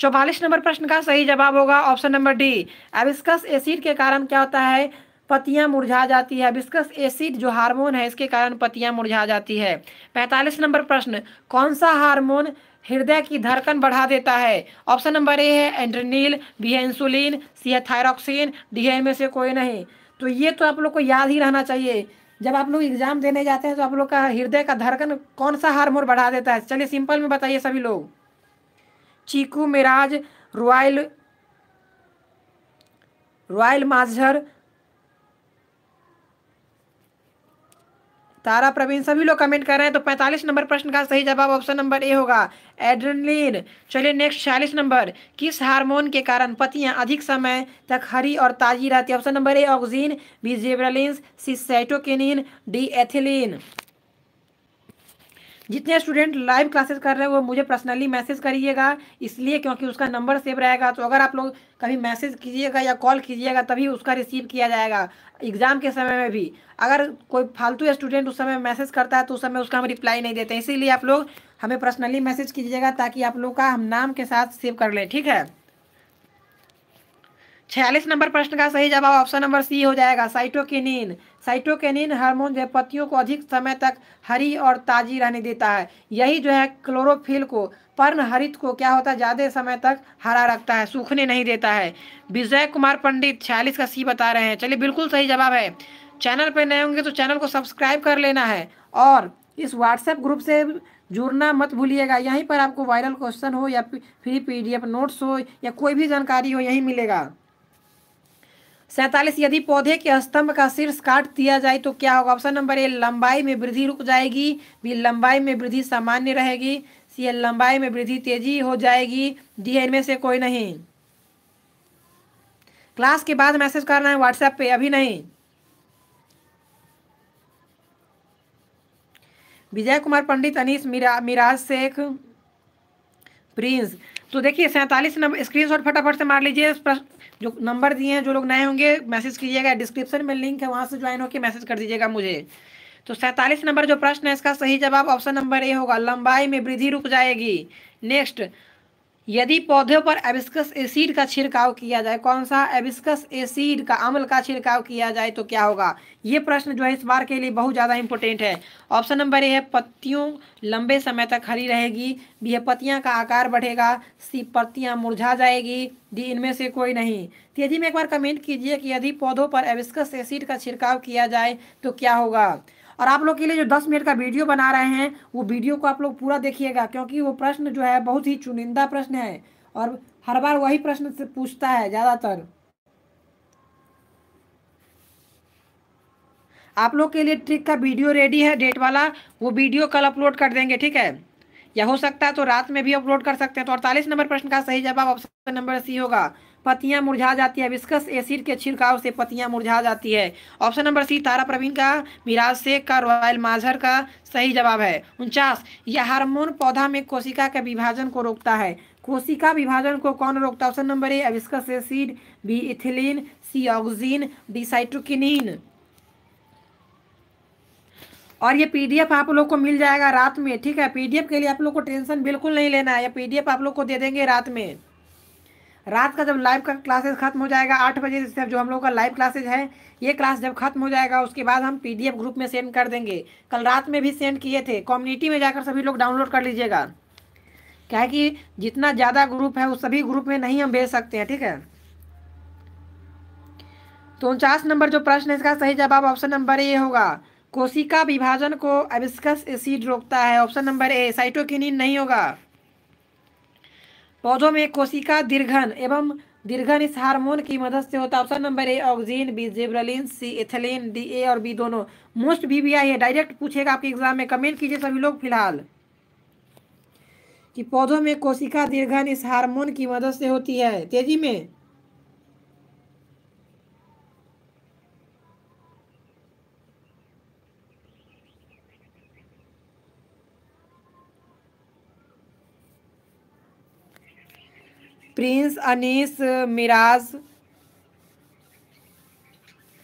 S1: चौवालीस नंबर प्रश्न का सही जवाब होगा option number D abscisic acid के कारण क्या होता है पतियाँ मुरझा जाती है विस्कस एसिड जो हार्मोन है इसके कारण पतियाँ मुरझा जाती है पैंतालीस नंबर प्रश्न कौन सा हार्मोन हृदय की धड़कन बढ़ा देता है ऑप्शन नंबर ए है एंड्रेनील बी है इंसुलिन सी है थायरॉक्सिन डी है में से कोई नहीं तो ये तो आप लोग को याद ही रहना चाहिए जब आप लोग एग्जाम देने जाते हैं तो आप लोग का हृदय का धड़कन कौन सा हार्मोन बढ़ा देता है चलिए सिंपल में बताइए सभी लोग चीकू मिराज रॉयल रॉयल माझर तारा प्रवीण सभी लोग कमेंट कर रहे हैं तो 45 नंबर प्रश्न का सही जवाब ऑप्शन नंबर ए होगा एड्रेनलिन चलिए नेक्स्ट छियालीस नंबर किस हार्मोन के कारण पतियां अधिक समय तक हरी और ताजी रहती है option number A auxin B gibberellin C D ethylene जितने स्टूडेंट लाइव क्लासेस कर रहे हो वो मुझे पर्सनली मैसेज करिएगा इसलिए क्योंकि उसका नंबर सेव रहेगा तो अगर आप लोग कभी मैसेज कीजिएगा या कॉल कीजिएगा तभी उसका रिसीव किया जाएगा एग्ज़ाम के समय में भी अगर कोई फालतू स्टूडेंट उस समय मैसेज करता है तो उस समय उसका हम रिप्लाई नहीं देते इसीलिए आप लोग हमें पर्सनली मैसेज कीजिएगा ताकि आप लोग का हम नाम के साथ सेव कर लें ठीक है छियालीस नंबर प्रश्न का सही जवाब ऑप्शन नंबर सी हो जाएगा साइटोकिनिन साइटोकिनिन हार्मोन जो है पत्तियों को अधिक समय तक हरी और ताजी रहने देता है यही जो है क्लोरोफिल को पर्ण हरित को क्या होता है ज़्यादा समय तक हरा रखता है सूखने नहीं देता है विजय कुमार पंडित छियालीस का सी बता रहे हैं चलिए बिल्कुल सही जवाब है चैनल पर नए होंगे तो चैनल को सब्सक्राइब कर लेना है और इस व्हाट्सएप ग्रुप से जुड़ना मत भूलिएगा यहीं पर आपको वायरल क्वेश्चन हो या फ्री पीडीएफ नोट्स हो या कोई भी जानकारी हो यहीं मिलेगा सैतालीस यदि पौधे के स्तंभ का शीर्ष काट दिया जाए तो क्या होगा ऑप्शन नंबर ए लंबाई में वृद्धि रुक जाएगी बी लंबाई में वृद्धि सामान्य रहेगी सी लंबाई में वृद्धि तेजी हो जाएगी डी है इनमें से कोई नहीं क्लास के बाद मैसेज करना है व्हाट्सएप पे अभी नहीं विजय कुमार पंडित अनिस मीरा मीराज शेख प्रिंस तो देखिए सैंतालीस नंबर स्क्रीनशॉट फटाफट से मार लीजिए जो नंबर दिए हैं जो लोग नए होंगे मैसेज कीजिएगा डिस्क्रिप्शन में लिंक है वहाँ से ज्वाइन होकर मैसेज कर दीजिएगा मुझे तो सैंतालीस नंबर जो प्रश्न है इसका सही जवाब ऑप्शन नंबर ए होगा लंबाई में वृद्धि रुक जाएगी नेक्स्ट यदि पौधे पर एबिस्कस एसिड का छिड़काव किया जाए कौन सा एबिस्कस एसिड का अम्ल का छिड़काव किया जाए तो क्या होगा ये प्रश्न जो है इस बार के लिए बहुत ज़्यादा इंपॉर्टेंट है ऑप्शन नंबर ए है पत्तियों लंबे समय तक हरी रहेगी बी है पत्तियाँ का आकार बढ़ेगा सी पत्तियाँ मुरझा जाएगी डी इनमें से कोई नहीं तेजी में एक बार कमेंट कीजिए कि यदि पौधों पर एबिस्कस एसिड का छिड़काव किया जाए तो क्या होगा और आप लोग के लिए जो दस मिनट का वीडियो बना रहे हैं वो वीडियो को आप लोग पूरा देखिएगा क्योंकि वो प्रश्न जो है बहुत ही चुनिंदा प्रश्न है और हर बार वही प्रश्न से पूछता है ज़्यादातर आप लोग के लिए ट्रिक का वीडियो रेडी है डेट वाला वो वीडियो कल अपलोड कर देंगे ठीक है या हो सकता है तो रात में भी अपलोड कर सकते हैं तो अड़तालीस नंबर प्रश्न का सही जवाब ऑप्शन नंबर सी होगा पतियां मुरझा जाती है विस्कस एसिड के छिड़काव से पतियां मुरझा जाती है option number C Tara Praveen का मिराज शेख का रॉयल माझर का सही जवाब है उनचास यह हार्मोन पौधा में कोशिका के विभाजन को रोकता है कोशिका विभाजन को कौन रोकता ऑप्शन नंबर ए अविस्कस acid B ethylene C auxin D cytokinin और ये पीडीएफ आप लोग को मिल जाएगा रात में ठीक है पीडीएफ के लिए आप लोग को टेंशन बिल्कुल नहीं लेना है ये पीडीएफ आप लोग को दे देंगे रात में रात का जब लाइव का क्लासेज खत्म हो जाएगा आठ बजे से जो हम लोग का लाइव क्लासेज है ये क्लास जब खत्म हो जाएगा उसके बाद हम पी ग्रुप में सेंड कर देंगे कल रात में भी सेंड किए थे कम्युनिटी में जाकर सभी लोग डाउनलोड कर लीजिएगा क्या है कि जितना ज़्यादा ग्रुप है उस सभी ग्रुप में नहीं हम भेज सकते हैं ठीक है तो उनचास नंबर जो प्रश्न है इसका सही जवाब ऑप्शन नंबर ए होगा कोशिका विभाजन को एबिस्कस एसिड रोकता है ऑप्शन नंबर ए साइटोकिनिन नहीं होगा पौधों में कोशिका दीर्घन एवं दीर्घन इस हार्मोन की मदद से होता है option number A oxygen B gibberellin C ethylene D A और बी दोनों मोस्ट भी, बी आई है डायरेक्ट पूछेगा आपके एग्जाम में कमेंट कीजिए सभी लोग फिलहाल कि पौधों में कोशिका दीर्घन इस हार्मोन की मदद से होती है तेजी में प्रिंस अनीस मिराज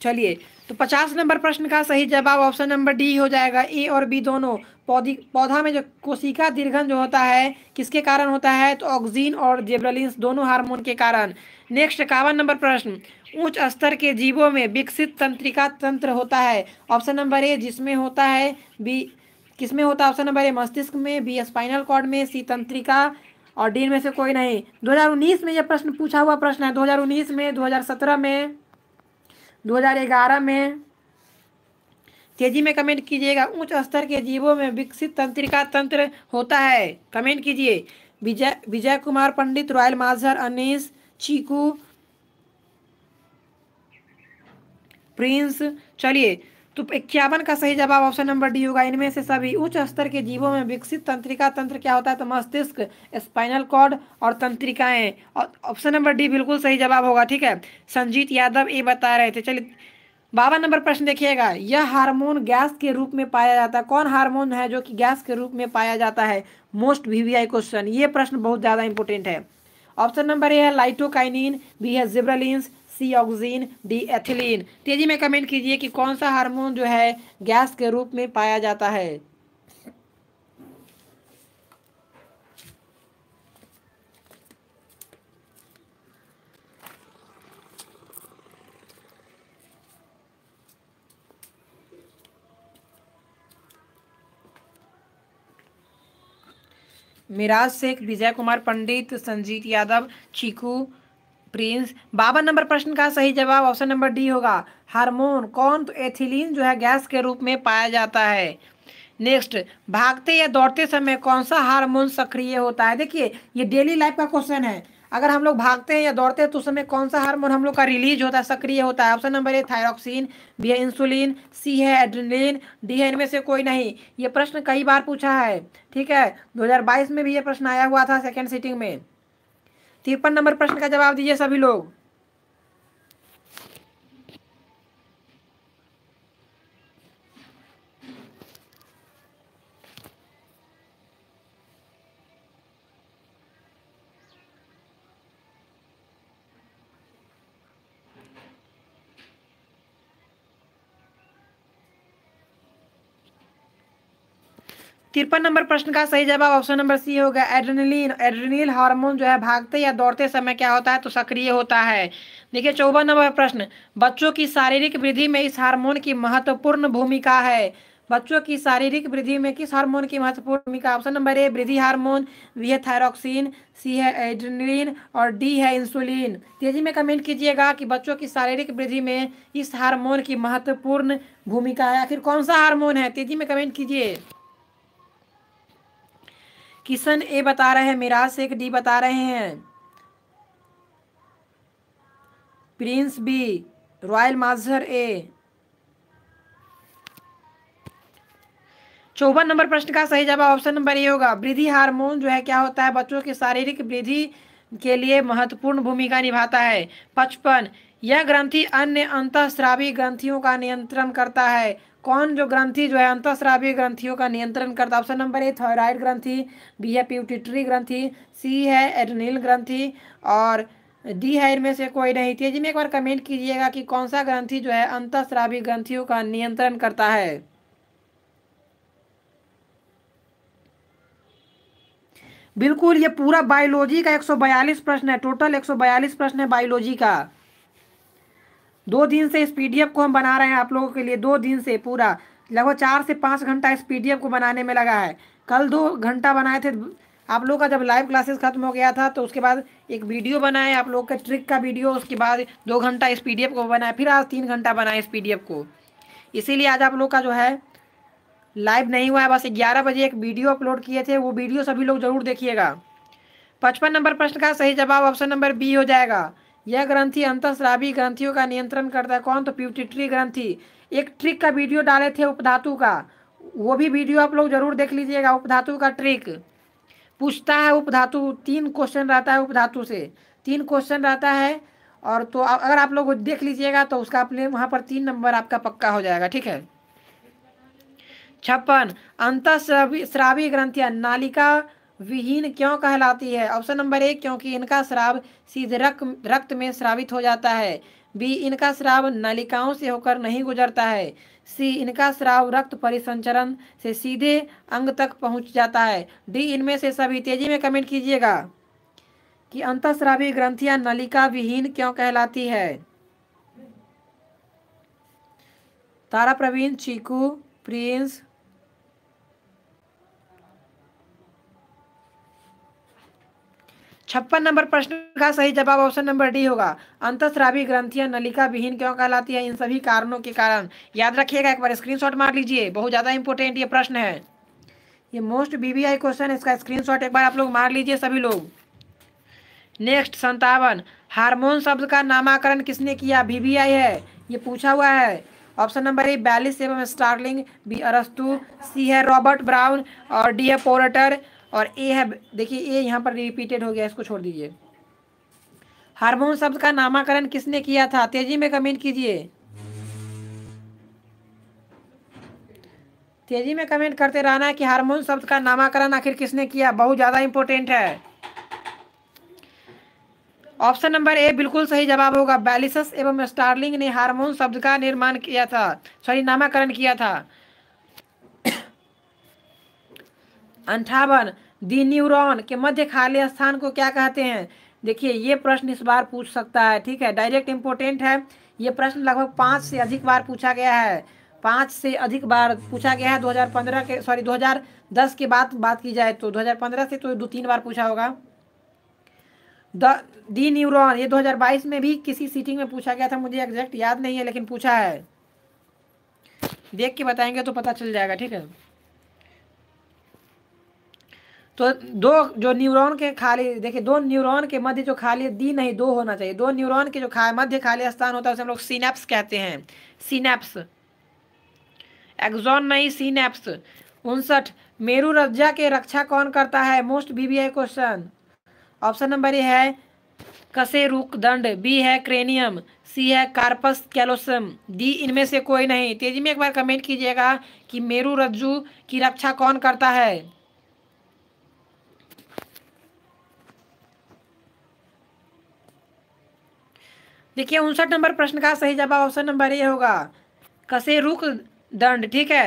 S1: चलिए तो पचास नंबर प्रश्न का सही जवाब ऑप्शन नंबर डी हो जाएगा ए और बी दोनों पौधी पौधा में जो कोशिका दीर्घन जो होता है किसके कारण होता है तो ऑक्सीजन और जेब्रलिन्स दोनों हार्मोन के कारण नेक्स्ट इक्यावन नंबर प्रश्न उच्च स्तर के जीवों में विकसित तंत्रिका तंत्र होता है ऑप्शन नंबर ए जिसमें होता है बी किसमें होता है ऑप्शन नंबर ए मस्तिष्क में बी स्पाइनल कॉर्ड में सी तंत्रिका और डीन में से कोई नहीं 2019 में यह प्रश्न पूछा हुआ प्रश्न है 2019 में 2017 में 2011 में तेजी में कमेंट कीजिएगा उच्च स्तर के जीवों में विकसित तंत्रिका तंत्र होता है कमेंट कीजिए विजय विजय कुमार पंडित रॉयल माजर अनीस चीकू प्रिंस चलिए तो इक्यावन का सही जवाब ऑप्शन नंबर डी होगा इनमें से सभी उच्च स्तर के जीवों में विकसित तंत्रिका तंत्र क्या होता है तो मस्तिष्क स्पाइनल कॉर्ड और तंत्रिकाएं और ऑप्शन नंबर डी बिल्कुल सही जवाब होगा ठीक है संजीत यादव ये बता रहे थे चलिए बावन नंबर प्रश्न देखिएगा यह हार्मोन गैस के रूप में पाया जाता है कौन हार्मोन है जो कि गैस के रूप में पाया जाता है मोस्ट वीवीआई क्वेश्चन ये प्रश्न बहुत ज़्यादा इंपॉर्टेंट है ऑप्शन नंबर ए है लाइटोकाइनिन बी है gibberellin C auxin D ethylene तेजी में कमेंट कीजिए कि कौन सा हार्मोन जो है गैस के रूप में पाया जाता है मिराज शेख विजय कुमार पंडित संजीत यादव चीकू प्रिंस बावन नंबर प्रश्न का सही जवाब ऑप्शन नंबर डी होगा हार्मोन कौन तो एथिलीन जो है गैस के रूप में पाया जाता है नेक्स्ट भागते या दौड़ते समय कौन सा हार्मोन सक्रिय होता है देखिए ये डेली लाइफ का क्वेश्चन है अगर हम लोग भागते हैं या दौड़ते हैं तो उस समय कौन सा हार्मोन हम लोग का रिलीज होता है सक्रिय होता है option number A thyroxine B है इंसुलिन सी है एड्रेनलिन डी है इनमें से कोई नहीं ये प्रश्न कई बार पूछा है ठीक है 2022 में भी ये प्रश्न आया हुआ था सेकेंड सीटिंग में तिरपन नंबर प्रश्न का जवाब दीजिए सभी लोग तिरपन नंबर प्रश्न का सही जवाब ऑप्शन नंबर सी होगा एड्रेनलिन एड्रेनिल हार्मोन जो है भागते या दौड़ते समय क्या होता है तो सक्रिय होता है देखिए चौवन नंबर प्रश्न बच्चों की शारीरिक वृद्धि में इस हार्मोन की महत्वपूर्ण भूमिका है बच्चों की शारीरिक वृद्धि में किस हार्मोन की महत्वपूर्ण भूमिका ऑप्शन नंबर ए वृद्धि हार्मोन बी है थायरोक्सिन सी है एड्रेनलिन और डी है इंसुलिन तेजी में कमेंट कीजिएगा कि बच्चों की शारीरिक वृद्धि में इस हार्मोन की महत्वपूर्ण भूमिका है आखिर कौन सा हार्मोन है तेजी में कमेंट कीजिए किशन ए बता रहे हैं मिराज शेख डी बता रहे हैं Prince B Royal Mazhar A चौवन नंबर प्रश्न का सही जवाब ऑप्शन नंबर ए होगा वृद्धि हार्मोन जो है क्या होता है बच्चों की शारीरिक वृद्धि के लिए महत्वपूर्ण भूमिका निभाता है पचपन यह ग्रंथि अन्य श्रावी ग्रंथियों का नियंत्रण करता है कौन जो ग्रंथि जो है श्रावी ग्रंथियों का नियंत्रण करता है ऑप्शन नंबर ए थायराइड ग्रंथि बी है प्यूटिट्री ग्रंथि सी है एडनील ग्रंथि और डी है इनमें से कोई नहीं थी जी में एक बार कमेंट कीजिएगा कि कौन सा ग्रंथि जो है श्रावी ग्रंथियों का नियंत्रण करता है बिल्कुल ये पूरा बायोलॉजी का 142 प्रश्न है टोटल 142 प्रश्न है बायोलॉजी का दो दिन से इस पीडीएफ को हम बना रहे हैं आप लोगों के लिए दो दिन से पूरा लगभग चार से पाँच घंटा इस पीडीएफ को बनाने में लगा है कल दो घंटा बनाए थे आप लोग का जब लाइव क्लासेस खत्म हो गया था तो उसके बाद एक वीडियो बनाए आप लोग का ट्रिक का वीडियो उसके बाद दो घंटा इस पी को बनाए फिर आज तीन घंटा बनाए इस पी को इसीलिए आज आप लोग का जो है लाइव नहीं हुआ है बस ग्यारह बजे एक वीडियो अपलोड किए थे वो वीडियो सभी लोग जरूर देखिएगा पचपन नंबर प्रश्न का सही जवाब ऑप्शन नंबर बी हो जाएगा यह ग्रंथि अंतस्रावी ग्रंथियों का नियंत्रण करता है कौन तो प्यूटिट्री ग्रंथि एक ट्रिक का वीडियो डाले थे उपधातु का वो भी वीडियो आप लोग जरूर देख लीजिएगा उपधातु का ट्रिक पूछता है उपधातु तीन क्वेश्चन रहता है उपधातु से तीन क्वेश्चन रहता है और तो अगर आप लोग देख लीजिएगा तो उसका अपने वहाँ पर तीन नंबर आपका पक्का हो जाएगा ठीक है छप्पन अंतस्रावी श्रावी ग्रंथियाँ नालिका विहीन क्यों कहलाती है ऑप्शन नंबर एक क्योंकि इनका श्राव सीधे रक्त रक्त में श्रावित हो जाता है बी इनका श्राव नलिकाओं से होकर नहीं गुजरता है सी इनका श्राव रक्त परिसंचरण से सीधे अंग तक पहुंच जाता है डी इनमें से सभी तेजी में कमेंट कीजिएगा कि श्रावी ग्रंथियां नलिका विहीन क्यों कहलाती है तारा प्रवीण चीकू प्रिंस छप्पन नंबर प्रश्न का सही जवाब ऑप्शन नंबर डी होगा अंतस्रावी ग्रंथियां नलिका विहीन क्यों कहलाती है इन सभी कारणों के कारण याद रखिएगा एक बार स्क्रीनशॉट मार लीजिए बहुत ज़्यादा इंपॉर्टेंट ये प्रश्न है ये मोस्ट बीबीआई क्वेश्चन इसका स्क्रीनशॉट एक बार आप लोग मार लीजिए सभी लोग नेक्स्ट संतावन हार्मोन शब्द का नामकरण किसने किया बीबीआई है ये पूछा हुआ है ऑप्शन नंबर ए बैलिस एवं स्टार्लिंग बी अरस्तु सी है रॉबर्ट ब्राउन और डी है पोरटर और ए है देखिए ए यहाँ पर रिपीटेड हो गया इसको छोड़ दीजिए हार्मोन शब्द का नामकरण किसने किया था तेजी में कमेंट कीजिए तेजी में कमेंट करते रहना कि हार्मोन शब्द का नामकरण आखिर किसने किया बहुत ज़्यादा इंपॉर्टेंट है ऑप्शन नंबर ए बिल्कुल सही जवाब होगा बैलिसस एवं स्टार्लिंग ने हार्मोन शब्द का निर्माण किया था सॉरी नामकरण किया था अंठावन दी न्यूरोन के मध्य खाली स्थान को क्या कहते हैं देखिए ये प्रश्न इस बार पूछ सकता है ठीक है डायरेक्ट इम्पोर्टेंट है ये प्रश्न लगभग पाँच से अधिक बार पूछा गया है पाँच से अधिक बार पूछा गया है 2015 के सॉरी 2010 के बाद बात की जाए तो 2015 से तो दो तीन बार पूछा होगा द डी न्यूरॉन ये 2022 में भी किसी सीटिंग में पूछा गया था मुझे एग्जैक्ट याद नहीं है लेकिन पूछा है देख के बताएंगे तो पता चल जाएगा ठीक है तो दो जो न्यूरॉन के खाली देखिए दो न्यूरॉन के मध्य जो खाली दी नहीं दो होना चाहिए दो न्यूरॉन के जो खा मध्य खाली स्थान होता है उसे हम लोग सीनेप्स कहते हैं सीनेप्स एक्जॉन नहीं सीनेप्स उनसठ मेरु रज्जा के रक्षा कौन करता है most VVI question option number A है कसे रुक दंड बी है क्रेनियम सी है कार्पस कैलोसम डी इनमें से कोई नहीं तेजी में एक बार कमेंट कीजिएगा कि मेरु रज्जू की रक्षा कौन करता है देखिए उनसठ नंबर प्रश्न का सही जवाब ऑप्शन नंबर ए होगा कसे रुख दंड ठीक है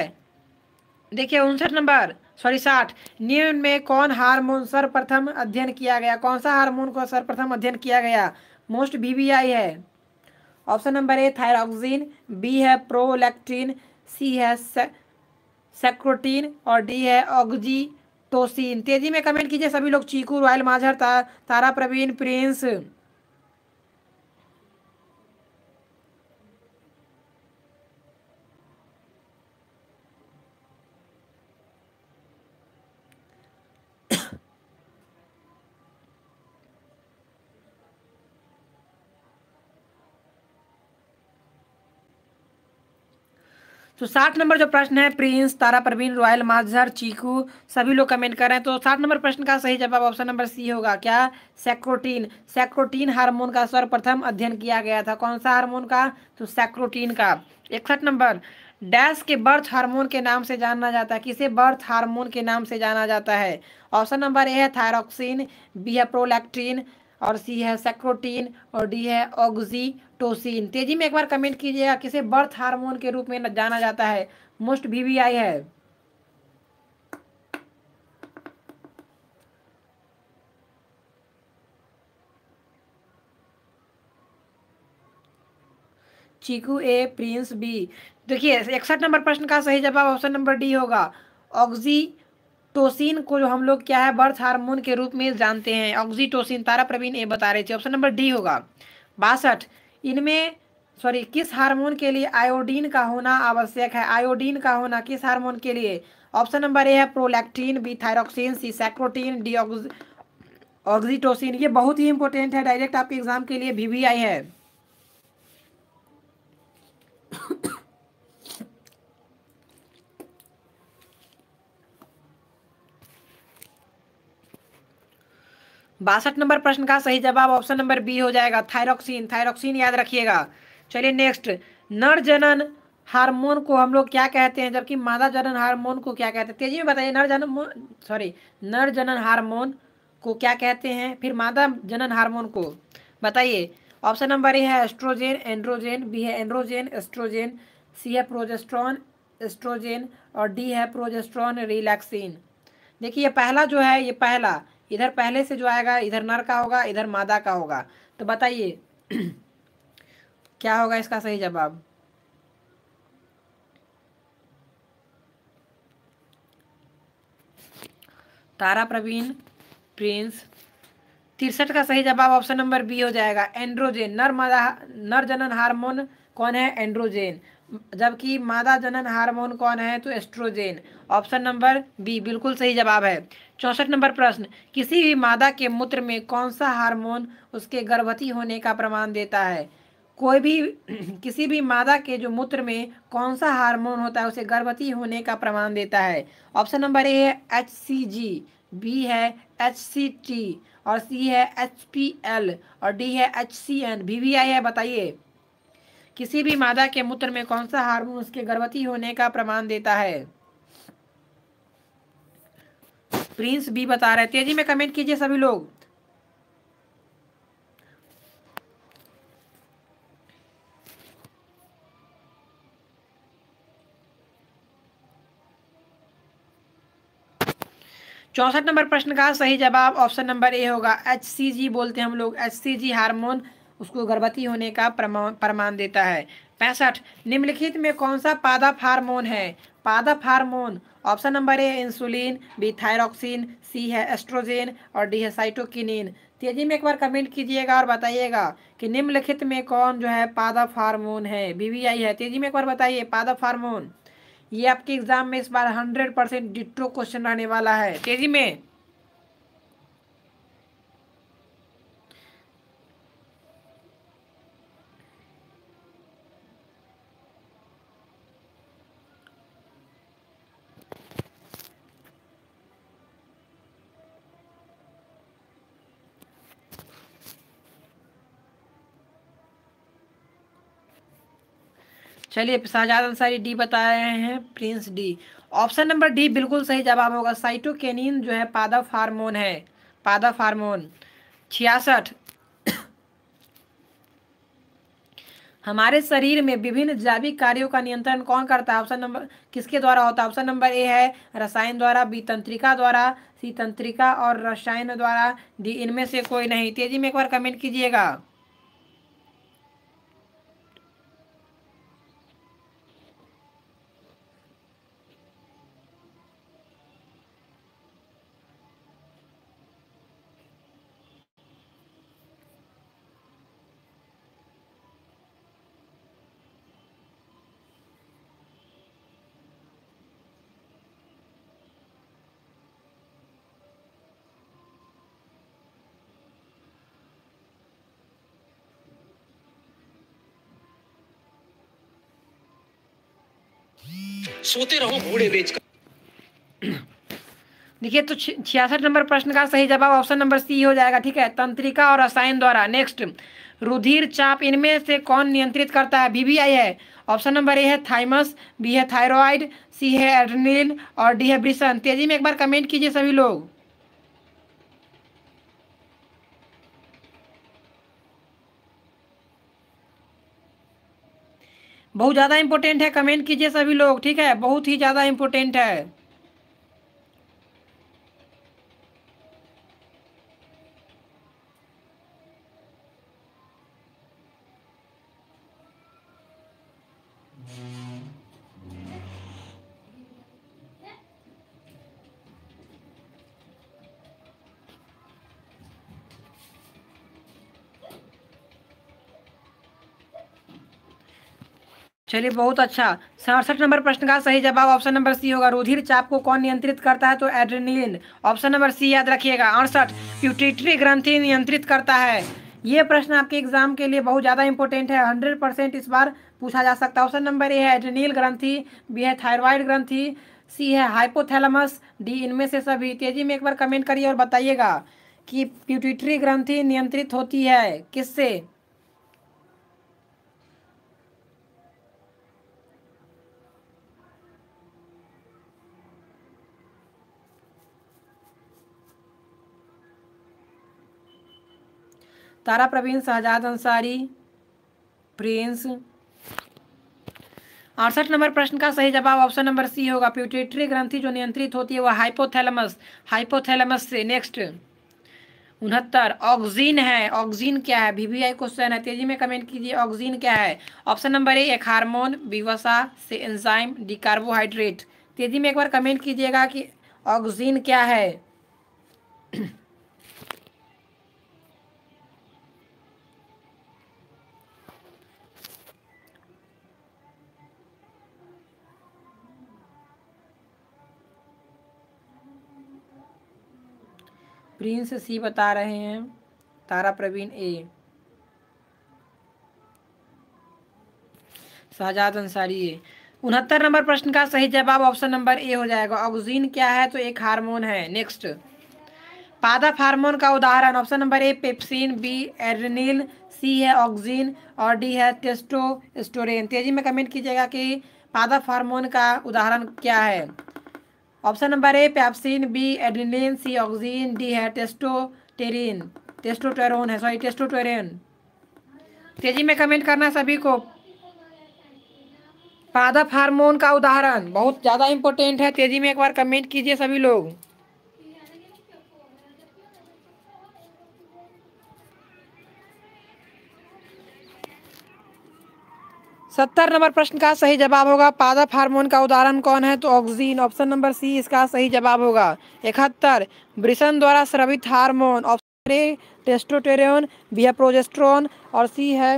S1: देखिए उनसठ नंबर सॉरी साठ न्यून में कौन हार्मोन सर्वप्रथम अध्ययन किया गया कौन सा हार्मोन को सर्वप्रथम अध्ययन किया गया मोस्ट बीबीआई है option number A thyroxine B है प्रोलैक्टिन सी है सेक्रोटीन और डी है ऑक्जी टोसिन तेजी में कमेंट कीजिए सभी लोग चीकू रॉयल माझर तारा प्रवीण प्रिंस तो साठ नंबर जो प्रश्न है प्रिंस तारा प्रवीण रॉयल माजर चीकू सभी लोग कमेंट कर रहे हैं तो साठ नंबर प्रश्न का सही जवाब ऑप्शन नंबर सी होगा क्या सेक्रोटीन सेक्रोटीन हार्मोन का सर्वप्रथम अध्ययन किया गया था कौन सा हार्मोन का तो सेक्रोटीन का इकसठ नंबर डैश के बर्थ हार्मोन के नाम से जाना जाता है किसे बर्थ हार्मोन के नाम से जाना जाता है ऑप्शन नंबर ए है थायरॉक्सिन बी है प्रोलैक्ट्रीन और सी है सेक्रोटीन और डी है ऑक्जी ऑक्सीटोसिन तेजी में एक बार कमेंट कीजिएगा किसे बर्थ हार्मोन के रूप में जाना जाता है मोस्ट वीवीआई है चीकू ए प्रिंस बी देखिए इकसठ नंबर प्रश्न का सही जवाब ऑप्शन नंबर डी होगा ऑक्सीटोसिन को जो हम लोग क्या है बर्थ हार्मोन के रूप में जानते हैं ऑक्सीटोसिन तारा प्रवीण ए बता रहे थे ऑप्शन नंबर डी होगा बासठ इनमें सॉरी किस हार्मोन के लिए आयोडीन का होना आवश्यक है आयोडीन का होना किस हार्मोन के लिए ऑप्शन नंबर ए है prolactin B thyroxine C secretin D oxytocin ये बहुत ही इंपॉर्टेंट है डायरेक्ट आपके एग्जाम के लिए आई है बासठ नंबर प्रश्न का सही जवाब ऑप्शन नंबर बी हो जाएगा थायरोक्सिन थायरोक्सिन याद रखिएगा चलिए नेक्स्ट नर जनन हार्मोन को हम लोग क्या कहते हैं जबकि मादा जनन हार्मोन को क्या कहते हैं तेजी में बताइए नर जनन सॉरी नर जनन हार्मोन को क्या कहते हैं फिर मादा जनन हार्मोन को बताइए ऑप्शन नंबर ए है एस्ट्रोजेन एंड्रोजेन बी है एंड्रोजेन एस्ट्रोजेन सी है प्रोजेस्ट्रॉन एस्ट्रोजेन और डी है प्रोजेस्ट्रॉन रिलैक्सिन देखिए पहला जो है ये पहला इधर पहले से जो आएगा इधर नर का होगा इधर मादा का होगा तो बताइए क्या होगा इसका सही जवाब तारा प्रवीण प्रिंस तिरसठ का सही जवाब ऑप्शन नंबर बी हो जाएगा एंड्रोजेन नर मादा नर जनन हार्मोन कौन है एंड्रोजेन जबकि मादा जनन हार्मोन कौन है तो एस्ट्रोजेन ऑप्शन नंबर बी बिल्कुल सही जवाब है चौसठ नंबर प्रश्न किसी भी मादा के मूत्र में कौन सा हार्मोन उसके गर्भवती होने का प्रमाण देता है कोई भी किसी भी मादा के जो मूत्र में कौन सा हार्मोन होता है उसे गर्भवती होने का प्रमाण देता है ऑप्शन नंबर ए है एच सी जी बी है एच सी टी और सी है एच पी एल और डी है H C N V V I है बताइए किसी भी मादा के मूत्र में कौन सा हार्मोन उसके गर्भवती होने का प्रमाण देता है प्रिंस भी बता रहे तेजी में कमेंट कीजिए सभी लोग चौसठ नंबर प्रश्न का सही जवाब ऑप्शन नंबर ए होगा एच बोलते हैं हम लोग एच हार्मोन उसको गर्भवती होने का प्रमाण प्रमाण देता है पैंसठ निम्नलिखित में कौन सा पादप हार्मोन है पादप hormone option number A insulin B thyroxine C है एस्ट्रोजेन और डी है साइटोकिनिन तेजी में एक बार कमेंट कीजिएगा और बताइएगा कि निम्नलिखित में कौन जो है पादप हार्मोन है बीवीआई है तेजी में एक बार बताइए पादप हार्मोन ये आपके एग्जाम में इस बार हंड्रेड परसेंट डिट्टो क्वेश्चन रहने वाला है तेजी में चलिए शाहजाद अंसारी डी बता रहे हैं Prince D option number D बिल्कुल सही जवाब होगा साइटोकेनिन जो है पादा हार्मोन है पादा हार्मोन छियासठ हमारे शरीर में विभिन्न जैविक कार्यों का नियंत्रण कौन करता है ऑप्शन नंबर किसके द्वारा होता है ऑप्शन नंबर ए है रसायन द्वारा बी तंत्रिका द्वारा सी तंत्रिका और रसायन द्वारा डी इनमें से कोई नहीं तेजी में एक बार कमेंट कीजिएगा सोते रहो घोड़े बेच कर देखिए तो छियासठ नंबर प्रश्न का सही जवाब ऑप्शन नंबर सी हो जाएगा ठीक है तंत्रिका और रसायन द्वारा नेक्स्ट रुधिर चाप इनमें से कौन नियंत्रित करता है बीबीआई है ऑप्शन नंबर ए है थाइमस बी है थायराइड सी है एड्रेनिन और डी है ब्रिसन तेजी में एक बार कमेंट कीजिए सभी लोग बहुत ज़्यादा इंपॉर्टेंट है कमेंट कीजिए सभी लोग ठीक है बहुत ही ज़्यादा इंपॉर्टेंट है चलिए बहुत अच्छा सड़सठ नंबर प्रश्न का सही जवाब ऑप्शन नंबर सी होगा रुधिर चाप को कौन नियंत्रित करता है तो एड्रेनिलिन ऑप्शन नंबर सी याद रखिएगा अड़सठ प्यूटिट्री ग्रंथि नियंत्रित करता है ये प्रश्न आपके एग्जाम के लिए बहुत ज़्यादा इंपॉर्टेंट है हंड्रेड परसेंट इस बार पूछा जा सकता है ऑप्शन नंबर ए है एड्रेनिल ग्रंथि बी है थाइरॉयड ग्रंथि सी है हाइपोथेलमस डी इनमें से सभी तेजी में एक बार कमेंट करिए और बताइएगा कि प्यूटिट्री ग्रंथि नियंत्रित होती है किससे तारा प्रवीण शहजाद अंसारी प्रिंस अड़सठ नंबर प्रश्न का सही जवाब ऑप्शन नंबर सी होगा प्यूटेटरी ग्रंथि जो नियंत्रित होती है वह हाइपोथैलेमस हाइपोथैलेमस से नेक्स्ट उनहत्तर ऑक्जीन है ऑक्जीन क्या है वीवीआई क्वेश्चन है तेजी में कमेंट कीजिए ऑक्जीन क्या है ऑप्शन नंबर ए एक हार्मोन विवसा से एंजाइम डिकार्बोहाइड्रेट तेजी में एक बार कमेंट कीजिएगा कि ऑक्जीन क्या है प्रिंस सी बता रहे हैं तारा प्रवीण ए शाहजाद अंसारी ए उनहत्तर नंबर प्रश्न का सही जवाब ऑप्शन नंबर ए हो जाएगा ऑक्सीजन क्या है तो एक हार्मोन है नेक्स्ट पादप हार्मोन का उदाहरण option number A pepsin B adrenal C है ऑक्सीजन और डी है टेस्टोस्टेरोन तेजी में कमेंट कीजिएगा कि पादप हार्मोन का उदाहरण क्या है option number A pepsin B एडिन सी ऑक्सीन डी है टेस्टोटेरिन टेस्टोटेरोन है सॉरी टेस्टोटेरिन तेजी में कमेंट करना सभी को पादप हार्मोन का उदाहरण बहुत ज़्यादा इंपॉर्टेंट है तेजी में एक बार कमेंट कीजिए सभी लोग सत्तर नंबर प्रश्न का सही जवाब होगा पादप हार्मोन का उदाहरण कौन है तो ऑक्सीजन ऑप्शन नंबर सी इसका सही जवाब होगा इकहत्तर ब्रिसन द्वारा स्रवित hormone option A testosterone B है प्रोजेस्ट्रोन और सी है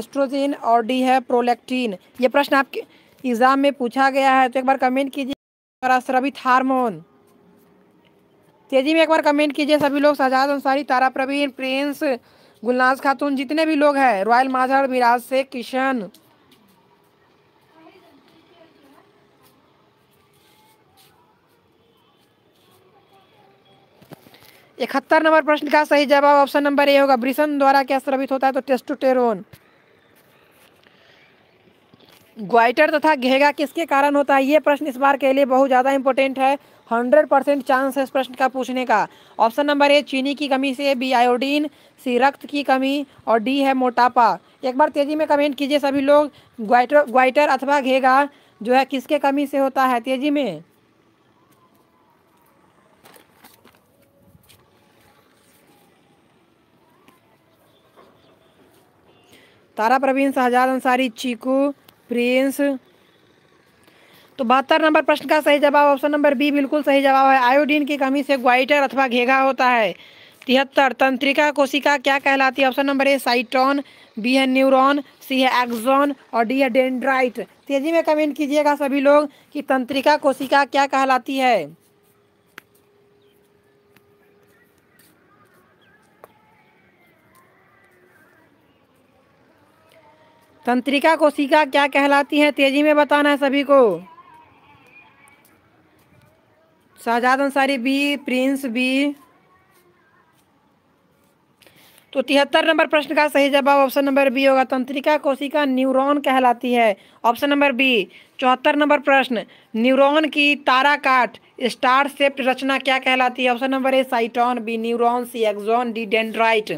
S1: एस्ट्रोजिन और डी है प्रोलेक्टीन ये प्रश्न आपके एग्जाम में पूछा गया है तो एक बार कमेंट कीजिए द्वारा स्रवित हारमोन तेजी में एक बार कमेंट कीजिए सभी लोग शहजाद अंसारी तारा प्रवीण प्रिंस गुलनाज खातून जितने भी लोग हैं रॉयल माजर मिराज से किशन इकहत्तर नंबर प्रश्न का सही जवाब ऑप्शन नंबर ए होगा ब्रिसन द्वारा क्या स्रवित होता है तो टेस्टोटेरोन ग्वाइटर तथा घेगा किसके कारण होता है ये प्रश्न इस बार के लिए बहुत ज़्यादा इंपॉर्टेंट है हंड्रेड परसेंट चांस है इस प्रश्न का पूछने का ऑप्शन नंबर ए चीनी की कमी से बी आयोडीन सी रक्त की कमी और डी है मोटापा एक बार तेज़ी में कमेंट कीजिए सभी लोग ग्वाइटर ग्वाइटर अथवा घेगा जो है किसके कमी से होता है तेज़ी में तारा प्रवीण शहजाद अंसारी चीकू प्रिंस तो बहत्तर नंबर प्रश्न का सही जवाब ऑप्शन नंबर बी बिल्कुल सही जवाब है आयोडीन की कमी से ग्वाइटर अथवा घेगा होता है तिहत्तर तंत्रिका कोशिका क्या कहलाती है option number A cyton B है न्यूरॉन सी है एक्जोन और डी है डेंड्राइट तेजी में कमेंट कीजिएगा सभी लोग कि तंत्रिका कोशिका क्या कहलाती है तंत्रिका कोशिका क्या कहलाती है तेजी में बताना है सभी को Shahzad Ansari B Prince B तो तिहत्तर नंबर प्रश्न का सही जवाब ऑप्शन नंबर बी होगा तंत्रिका कोशिका न्यूरॉन कहलाती है ऑप्शन नंबर बी चौहत्तर नंबर प्रश्न न्यूरॉन की तारा काट स्टार सेप्ट रचना क्या कहलाती है option number A cyton B neuron C axon D dendrite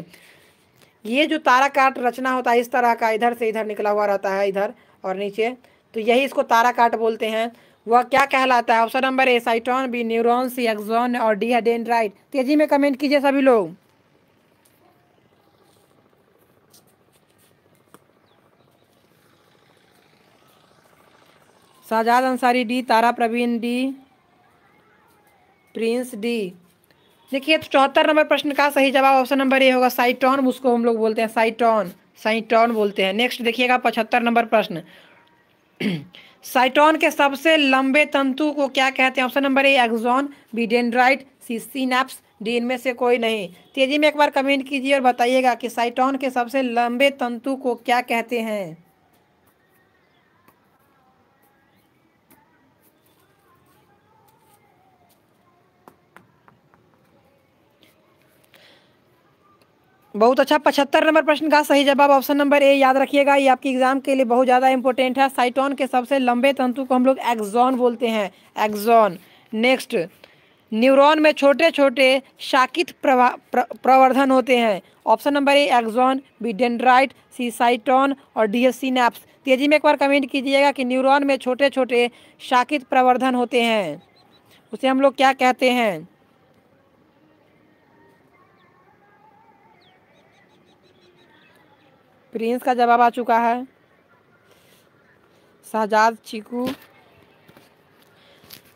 S1: ये जो तारा काट रचना होता है इस तरह का इधर से इधर निकला हुआ रहता है इधर और नीचे तो यही इसको तारा काट बोलते हैं वह क्या कहलाता है option number A cyton B neuron C axon और डी एडेंड्राइट तेजी में कमेंट कीजिए सभी लोग Shahzad Ansari D Tara Praveen D Prince D देखिए तो चौहत्तर नंबर प्रश्न का सही जवाब ऑप्शन नंबर ए होगा साइटॉन उसको हम लोग बोलते हैं साइटॉन साइटॉन बोलते हैं नेक्स्ट देखिएगा पचहत्तर नंबर प्रश्न साइटॉन के सबसे लंबे तंतु को क्या कहते हैं option number A axon B dendrite C synapse D इनमें से कोई नहीं तेजी में एक बार कमेंट कीजिए और बताइएगा कि साइटॉन के सबसे लंबे तंतु को क्या कहते हैं बहुत अच्छा पचहत्तर नंबर प्रश्न का सही जवाब ऑप्शन नंबर ए याद रखिएगा ये आपके एग्जाम के लिए बहुत ज़्यादा इंपॉर्टेंट है साइटॉन के सबसे लंबे तंतु को हम लोग एक्जॉन बोलते हैं एक्जॉन नेक्स्ट न्यूरॉन में छोटे छोटे शाकित प्रवा प्रवर्धन होते हैं option number A axon B dendrite C cyton और डी एस सीनेप्स तेजी में एक बार कमेंट कीजिएगा कि न्यूरॉन में छोटे छोटे शाकित प्रवर्धन होते हैं उसे हम लोग क्या कहते हैं प्रिंस का जवाब आ चुका है शहजाद चीकू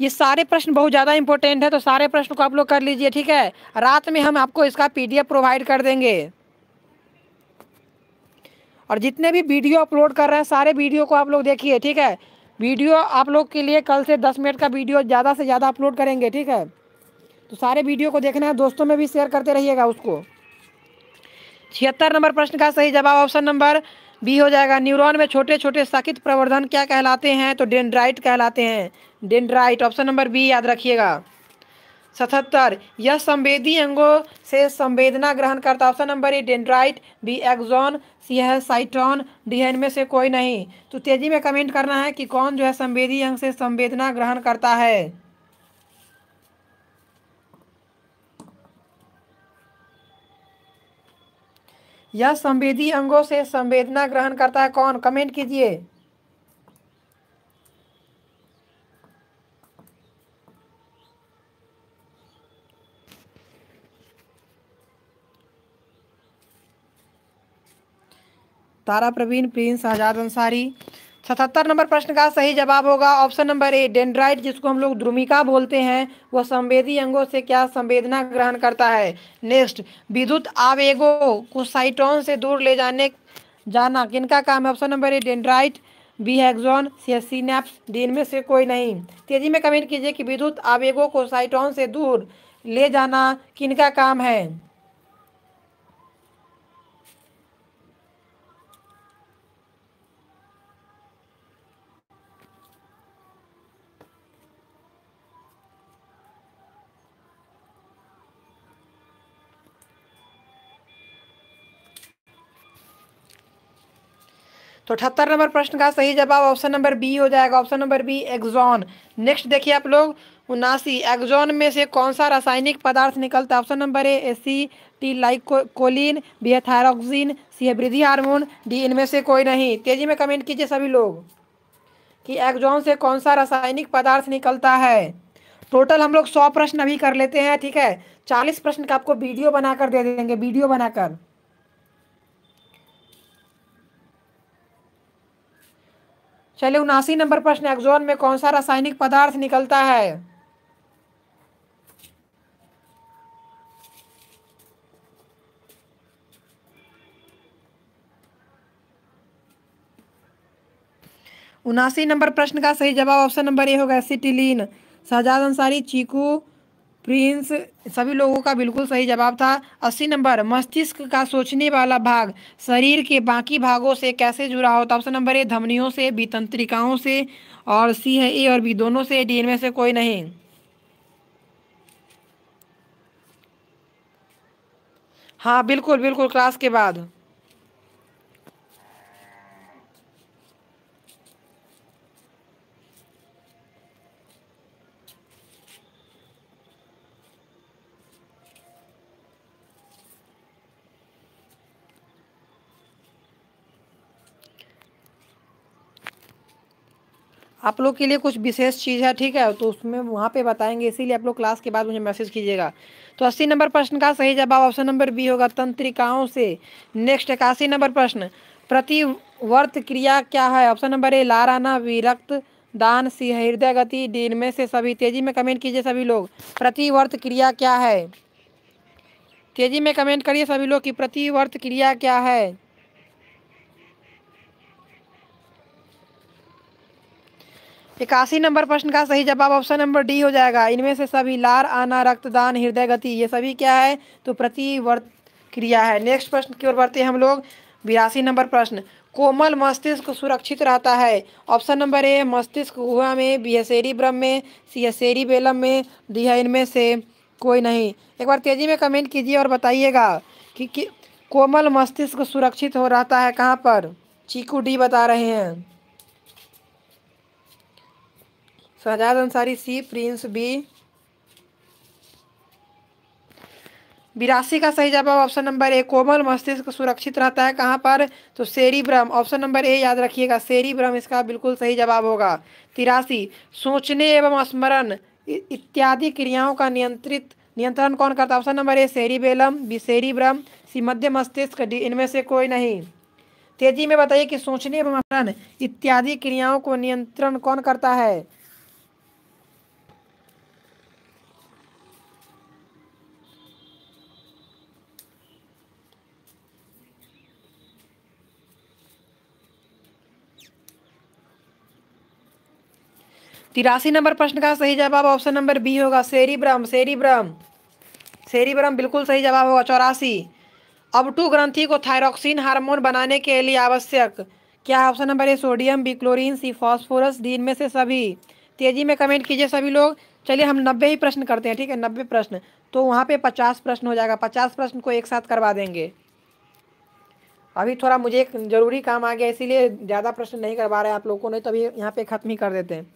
S1: ये सारे प्रश्न बहुत ज़्यादा इंपॉर्टेंट है तो सारे प्रश्न को आप लोग कर लीजिए ठीक है रात में हम आपको इसका पीडीएफ प्रोवाइड कर देंगे और जितने भी वीडियो अपलोड कर रहे हैं सारे वीडियो को आप लोग देखिए ठीक है वीडियो आप लोग के लिए कल से दस मिनट का वीडियो ज़्यादा से ज़्यादा अपलोड करेंगे ठीक है तो सारे वीडियो को देखना है दोस्तों में भी शेयर करते रहिएगा उसको छिहत्तर नंबर प्रश्न का सही जवाब ऑप्शन नंबर बी हो जाएगा न्यूरॉन में छोटे छोटे साकित प्रवर्धन क्या कहलाते हैं तो डेंड्राइट कहलाते हैं डेंड्राइट ऑप्शन नंबर बी याद रखिएगा सतहत्तर यह संवेदी अंगों से संवेदना ग्रहण करता option number A dendrite B axon C है साइटॉन डी है इनमें से कोई नहीं तो तेजी में कमेंट करना है कि कौन जो है संवेदी अंग से संवेदना ग्रहण करता है यह संवेदी अंगों से संवेदना ग्रहण करता है कौन कमेंट कीजिए तारा प्रवीण प्रिंस आजाद अंसारी सतहत्तर नंबर प्रश्न का सही जवाब होगा ऑप्शन नंबर ए डेंड्राइट जिसको हम लोग द्रुमिका बोलते हैं वह संवेदी अंगों से क्या संवेदना ग्रहण करता है नेक्स्ट विद्युत आवेगों को साइटोन से दूर ले जाने जाना किनका काम है option number A dendrite B axon या सीनेप्स डी इनमें से कोई नहीं तेजी में कमेंट कीजिए कि विद्युत आवेगों को साइटोन से दूर ले जाना किनका काम है तो अठहत्तर नंबर प्रश्न का सही जवाब ऑप्शन नंबर बी हो जाएगा option number B axon next देखिए आप लोग उनासी एक्जॉन में से कौन सा रासायनिक पदार्थ निकलता है option number A acetylcholine B है थायरोक्सिन सी है वृद्धि हार्मोन डी इनमें से कोई नहीं तेजी में कमेंट कीजिए सभी लोग कि एक्जॉन से कौन सा रासायनिक पदार्थ निकलता है टोटल हम लोग सौ प्रश्न अभी कर लेते हैं ठीक है चालीस प्रश्न का आपको वीडियो बनाकर दे देंगे वीडियो बनाकर चलिए उनासी नंबर प्रश्न एक्जोन में कौन सा रासायनिक पदार्थ निकलता है उनासी नंबर प्रश्न का सही जवाब ऑप्शन नंबर ए होगा सिटिलीन शहजाद अंसारी चीकू प्रिंस सभी लोगों का बिल्कुल सही जवाब था अस्सी नंबर मस्तिष्क का सोचने वाला भाग शरीर के बाकी भागों से कैसे जुड़ा होता ऑप्शन नंबर ए धमनियों से बी तंत्रिकाओं से और सी है ए और बी दोनों से डी में से कोई नहीं हाँ बिल्कुल बिल्कुल क्लास के बाद आप लोग के लिए कुछ विशेष चीज़ है ठीक है तो उसमें वहाँ पे बताएंगे इसीलिए आप लोग क्लास के बाद मुझे मैसेज कीजिएगा तो अस्सी नंबर प्रश्न का सही जवाब ऑप्शन नंबर बी होगा तंत्रिकाओं से नेक्स्ट इक्यासी नंबर प्रश्न प्रतिवर्त क्रिया क्या है ऑप्शन नंबर ए लाराना विरक्त दान सी हृदय गति दिन में से सभी तेजी में कमेंट कीजिए सभी लोग प्रतिवर्त क्रिया क्या है तेजी में कमेंट करिए सभी लोग कि प्रतिवर्त क्रिया क्या है इक्यासी नंबर प्रश्न का सही जवाब ऑप्शन नंबर डी हो जाएगा इनमें से सभी लार आना रक्तदान हृदय गति ये सभी क्या है तो प्रतिवर्त क्रिया है नेक्स्ट प्रश्न की ओर बढ़ते हैं हम लोग बिरासी नंबर प्रश्न कोमल मस्तिष्क सुरक्षित रहता है ऑप्शन नंबर ए मस्तिष्क गुहा में बीहसेरी ब्रह्म में सीहसेरी बेलम में डी है इनमें से कोई नहीं एक बार तेजी में कमेंट कीजिए और बताइएगा कि, कि कोमल मस्तिष्क सुरक्षित हो रहता है कहाँ पर चीकू डी बता रहे हैं Shahzad Ansari C Prince B बिरासी का सही जवाब ऑप्शन नंबर ए कोमल मस्तिष्क सुरक्षित रहता है कहाँ पर तो शेरी ब्रह्म ऑप्शन नंबर ए याद रखिएगा शेरी ब्रह्म इसका बिल्कुल सही जवाब होगा तिरासी सोचने एवं स्मरण इत्यादि क्रियाओं का नियंत्रित नियंत्रण कौन करता है ऑप्शन नंबर ए शेरी बेलम बी ब्रह्म सी मध्य मस्तिष्क डी इनमें से कोई नहीं तेजी में बताइए कि सोचने एवं स्मरण इत्यादि क्रियाओं को नियंत्रण कौन करता है तिरासी नंबर प्रश्न का सही जवाब ऑप्शन नंबर बी होगा ब्रह्म शेरी ब्रह्म बिल्कुल सही जवाब होगा चौरासी अब टू ग्रंथी को थायरोक्सिन हार्मोन बनाने के लिए आवश्यक क्या option number A sodium B chlorine C phosphorus D इनमें से सभी तेजी में कमेंट कीजिए सभी लोग चलिए हम नब्बे ही प्रश्न करते हैं ठीक है नब्बे प्रश्न तो वहाँ पे पचास प्रश्न हो जाएगा पचास प्रश्न को एक साथ करवा देंगे अभी थोड़ा मुझे एक ज़रूरी काम आ गया इसीलिए ज़्यादा प्रश्न नहीं करवा रहे आप लोगों ने तो अभी यहाँ पे ख़त्म ही कर देते हैं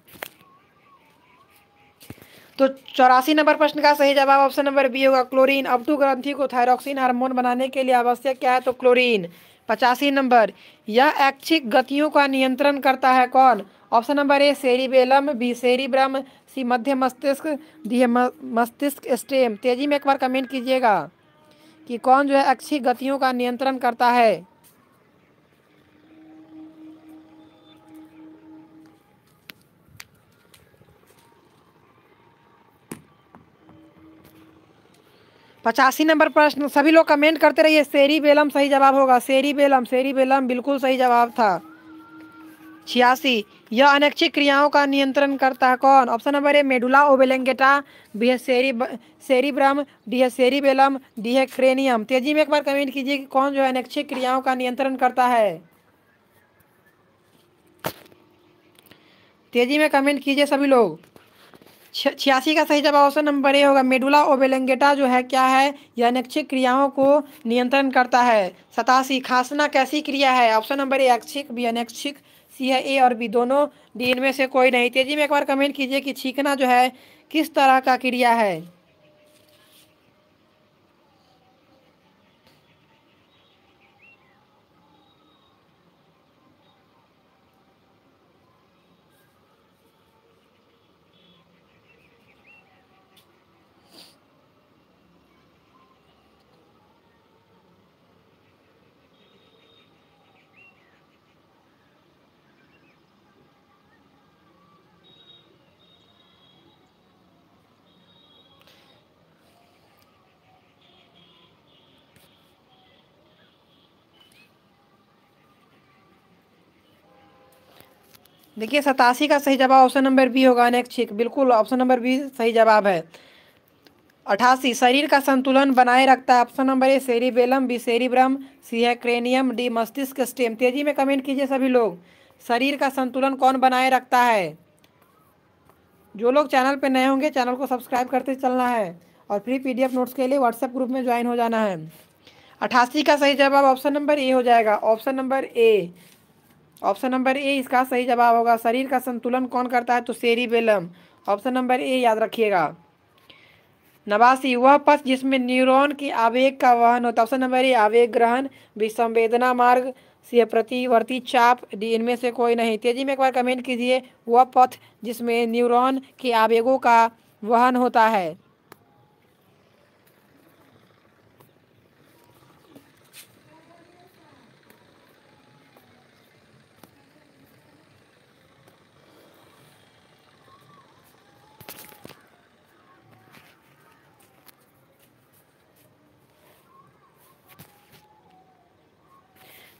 S1: तो चौरासी नंबर प्रश्न का सही जवाब ऑप्शन नंबर बी होगा क्लोरीन अब टू ग्रंथि को थायरोक्सिन हार्मोन बनाने के लिए आवश्यक क्या है तो क्लोरीन पचासी नंबर यह ऐच्छिक गतियों का नियंत्रण करता है कौन option number A cerebellum B cerebrum C मध्य मस्तिष्क डी मस्तिष्क स्टेम तेजी में एक बार कमेंट कीजिएगा कि कौन जो है अच्छी गतियों का नियंत्रण करता है पचासी नंबर प्रश्न सभी लोग कमेंट करते रहिए शेरी बेलम सही जवाब होगा शेरी बेलम शेरी बेलम बिल्कुल सही जवाब था छियासी यह अनैच्छिक क्रियाओं का नियंत्रण करता है कौन option number A medulla oblongata B है शेरी ब्रह्म डी है बेलम डी है क्रेनियम तेजी में एक बार कमेंट कीजिए कि कौन जो है अनैच्छिक क्रियाओं का नियंत्रण करता है तेजी में कमेंट कीजिए सभी लोग छियासी का सही जवाब ऑप्शन नंबर ए होगा मेडुला ओबेलेंगेटा जो है क्या है यह अनैच्छिक क्रियाओं को नियंत्रण करता है सतासी खासना कैसी क्रिया है ऑप्शन नंबर ए अक्षिक बी अनैच्छिक सी है ए और बी दोनों डी इनमें से कोई नहीं तेजी में एक बार कमेंट कीजिए कि छींकना जो है किस तरह का क्रिया है देखिए सतासी का सही जवाब ऑप्शन नंबर बी होगा अनैच्छिक बिल्कुल ऑप्शन नंबर बी सही जवाब है अठासी शरीर का संतुलन बनाए रखता है ऑप्शन नंबर ए बेलम बी ब्रह्म सी है क्रेनियम डी मस्तिष्क स्टेम तेजी में कमेंट कीजिए सभी लोग शरीर का संतुलन कौन बनाए रखता है जो लोग चैनल पर नए होंगे चैनल को सब्सक्राइब करते चलना है और फ्री पी नोट्स के लिए व्हाट्सएप ग्रुप में ज्वाइन हो जाना है अठासी का सही जवाब ऑप्शन नंबर ए हो जाएगा option number A option number A इसका सही जवाब होगा शरीर का संतुलन कौन करता है तो सेरिबेलम ऑप्शन नंबर ए याद रखिएगा नवासी वह पथ जिसमें न्यूरॉन के आवेग का वहन होता है ऑप्शन नंबर ए आवेग ग्रहण विसंवेदना मार्ग से प्रतिवर्ती चाप इनमें से कोई नहीं तेजी में एक बार कमेंट कीजिए वह पथ जिसमें न्यूरॉन के आवेगों का वहन होता है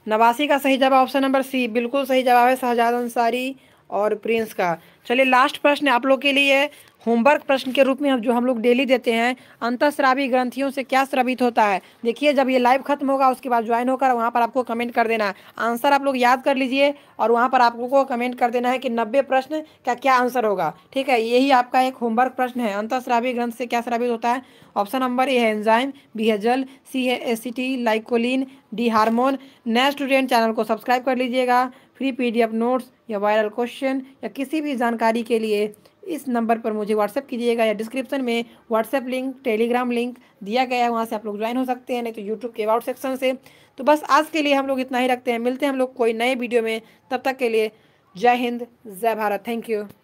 S1: नवासी का सही जवाब ऑप्शन नंबर सी बिल्कुल सही जवाब है शहजाद अंसारी और प्रिंस का चलिए लास्ट प्रश्न आप लोग के लिए होमवर्क प्रश्न के रूप में हम जो हम लोग डेली देते हैं अंतश्रावी ग्रंथियों से क्या श्रवित होता है देखिए जब ये लाइव खत्म होगा उसके बाद ज्वाइन होकर वहाँ पर आपको कमेंट कर देना है आंसर आप लोग याद कर लीजिए और वहाँ पर आप को कमेंट कर देना है कि नब्बे प्रश्न का क्या आंसर होगा ठीक है यही आपका एक होमवर्क प्रश्न है अंतश्रावी ग्रंथ से क्या श्रावित होता है ऑप्शन नंबर ए है एंजाइम बी है जल सी है एसिटी लाइकोलिन डी हारमोन नए स्टूडेंट चैनल को सब्सक्राइब कर लीजिएगा फ्री एफ नोट्स या वायरल क्वेश्चन या किसी भी जानकारी के लिए इस नंबर पर मुझे व्हाट्सअप कीजिएगा या डिस्क्रिप्शन में व्हाट्सएप लिंक टेलीग्राम लिंक दिया गया है वहाँ से आप लोग ज्वाइन हो सकते हैं नहीं तो यूट्यूब के अबाउट सेक्शन से तो बस आज के लिए हम लोग इतना ही रखते हैं मिलते हैं हम लोग कोई नए वीडियो में तब तक के लिए जय हिंद जय भारत थैंक यू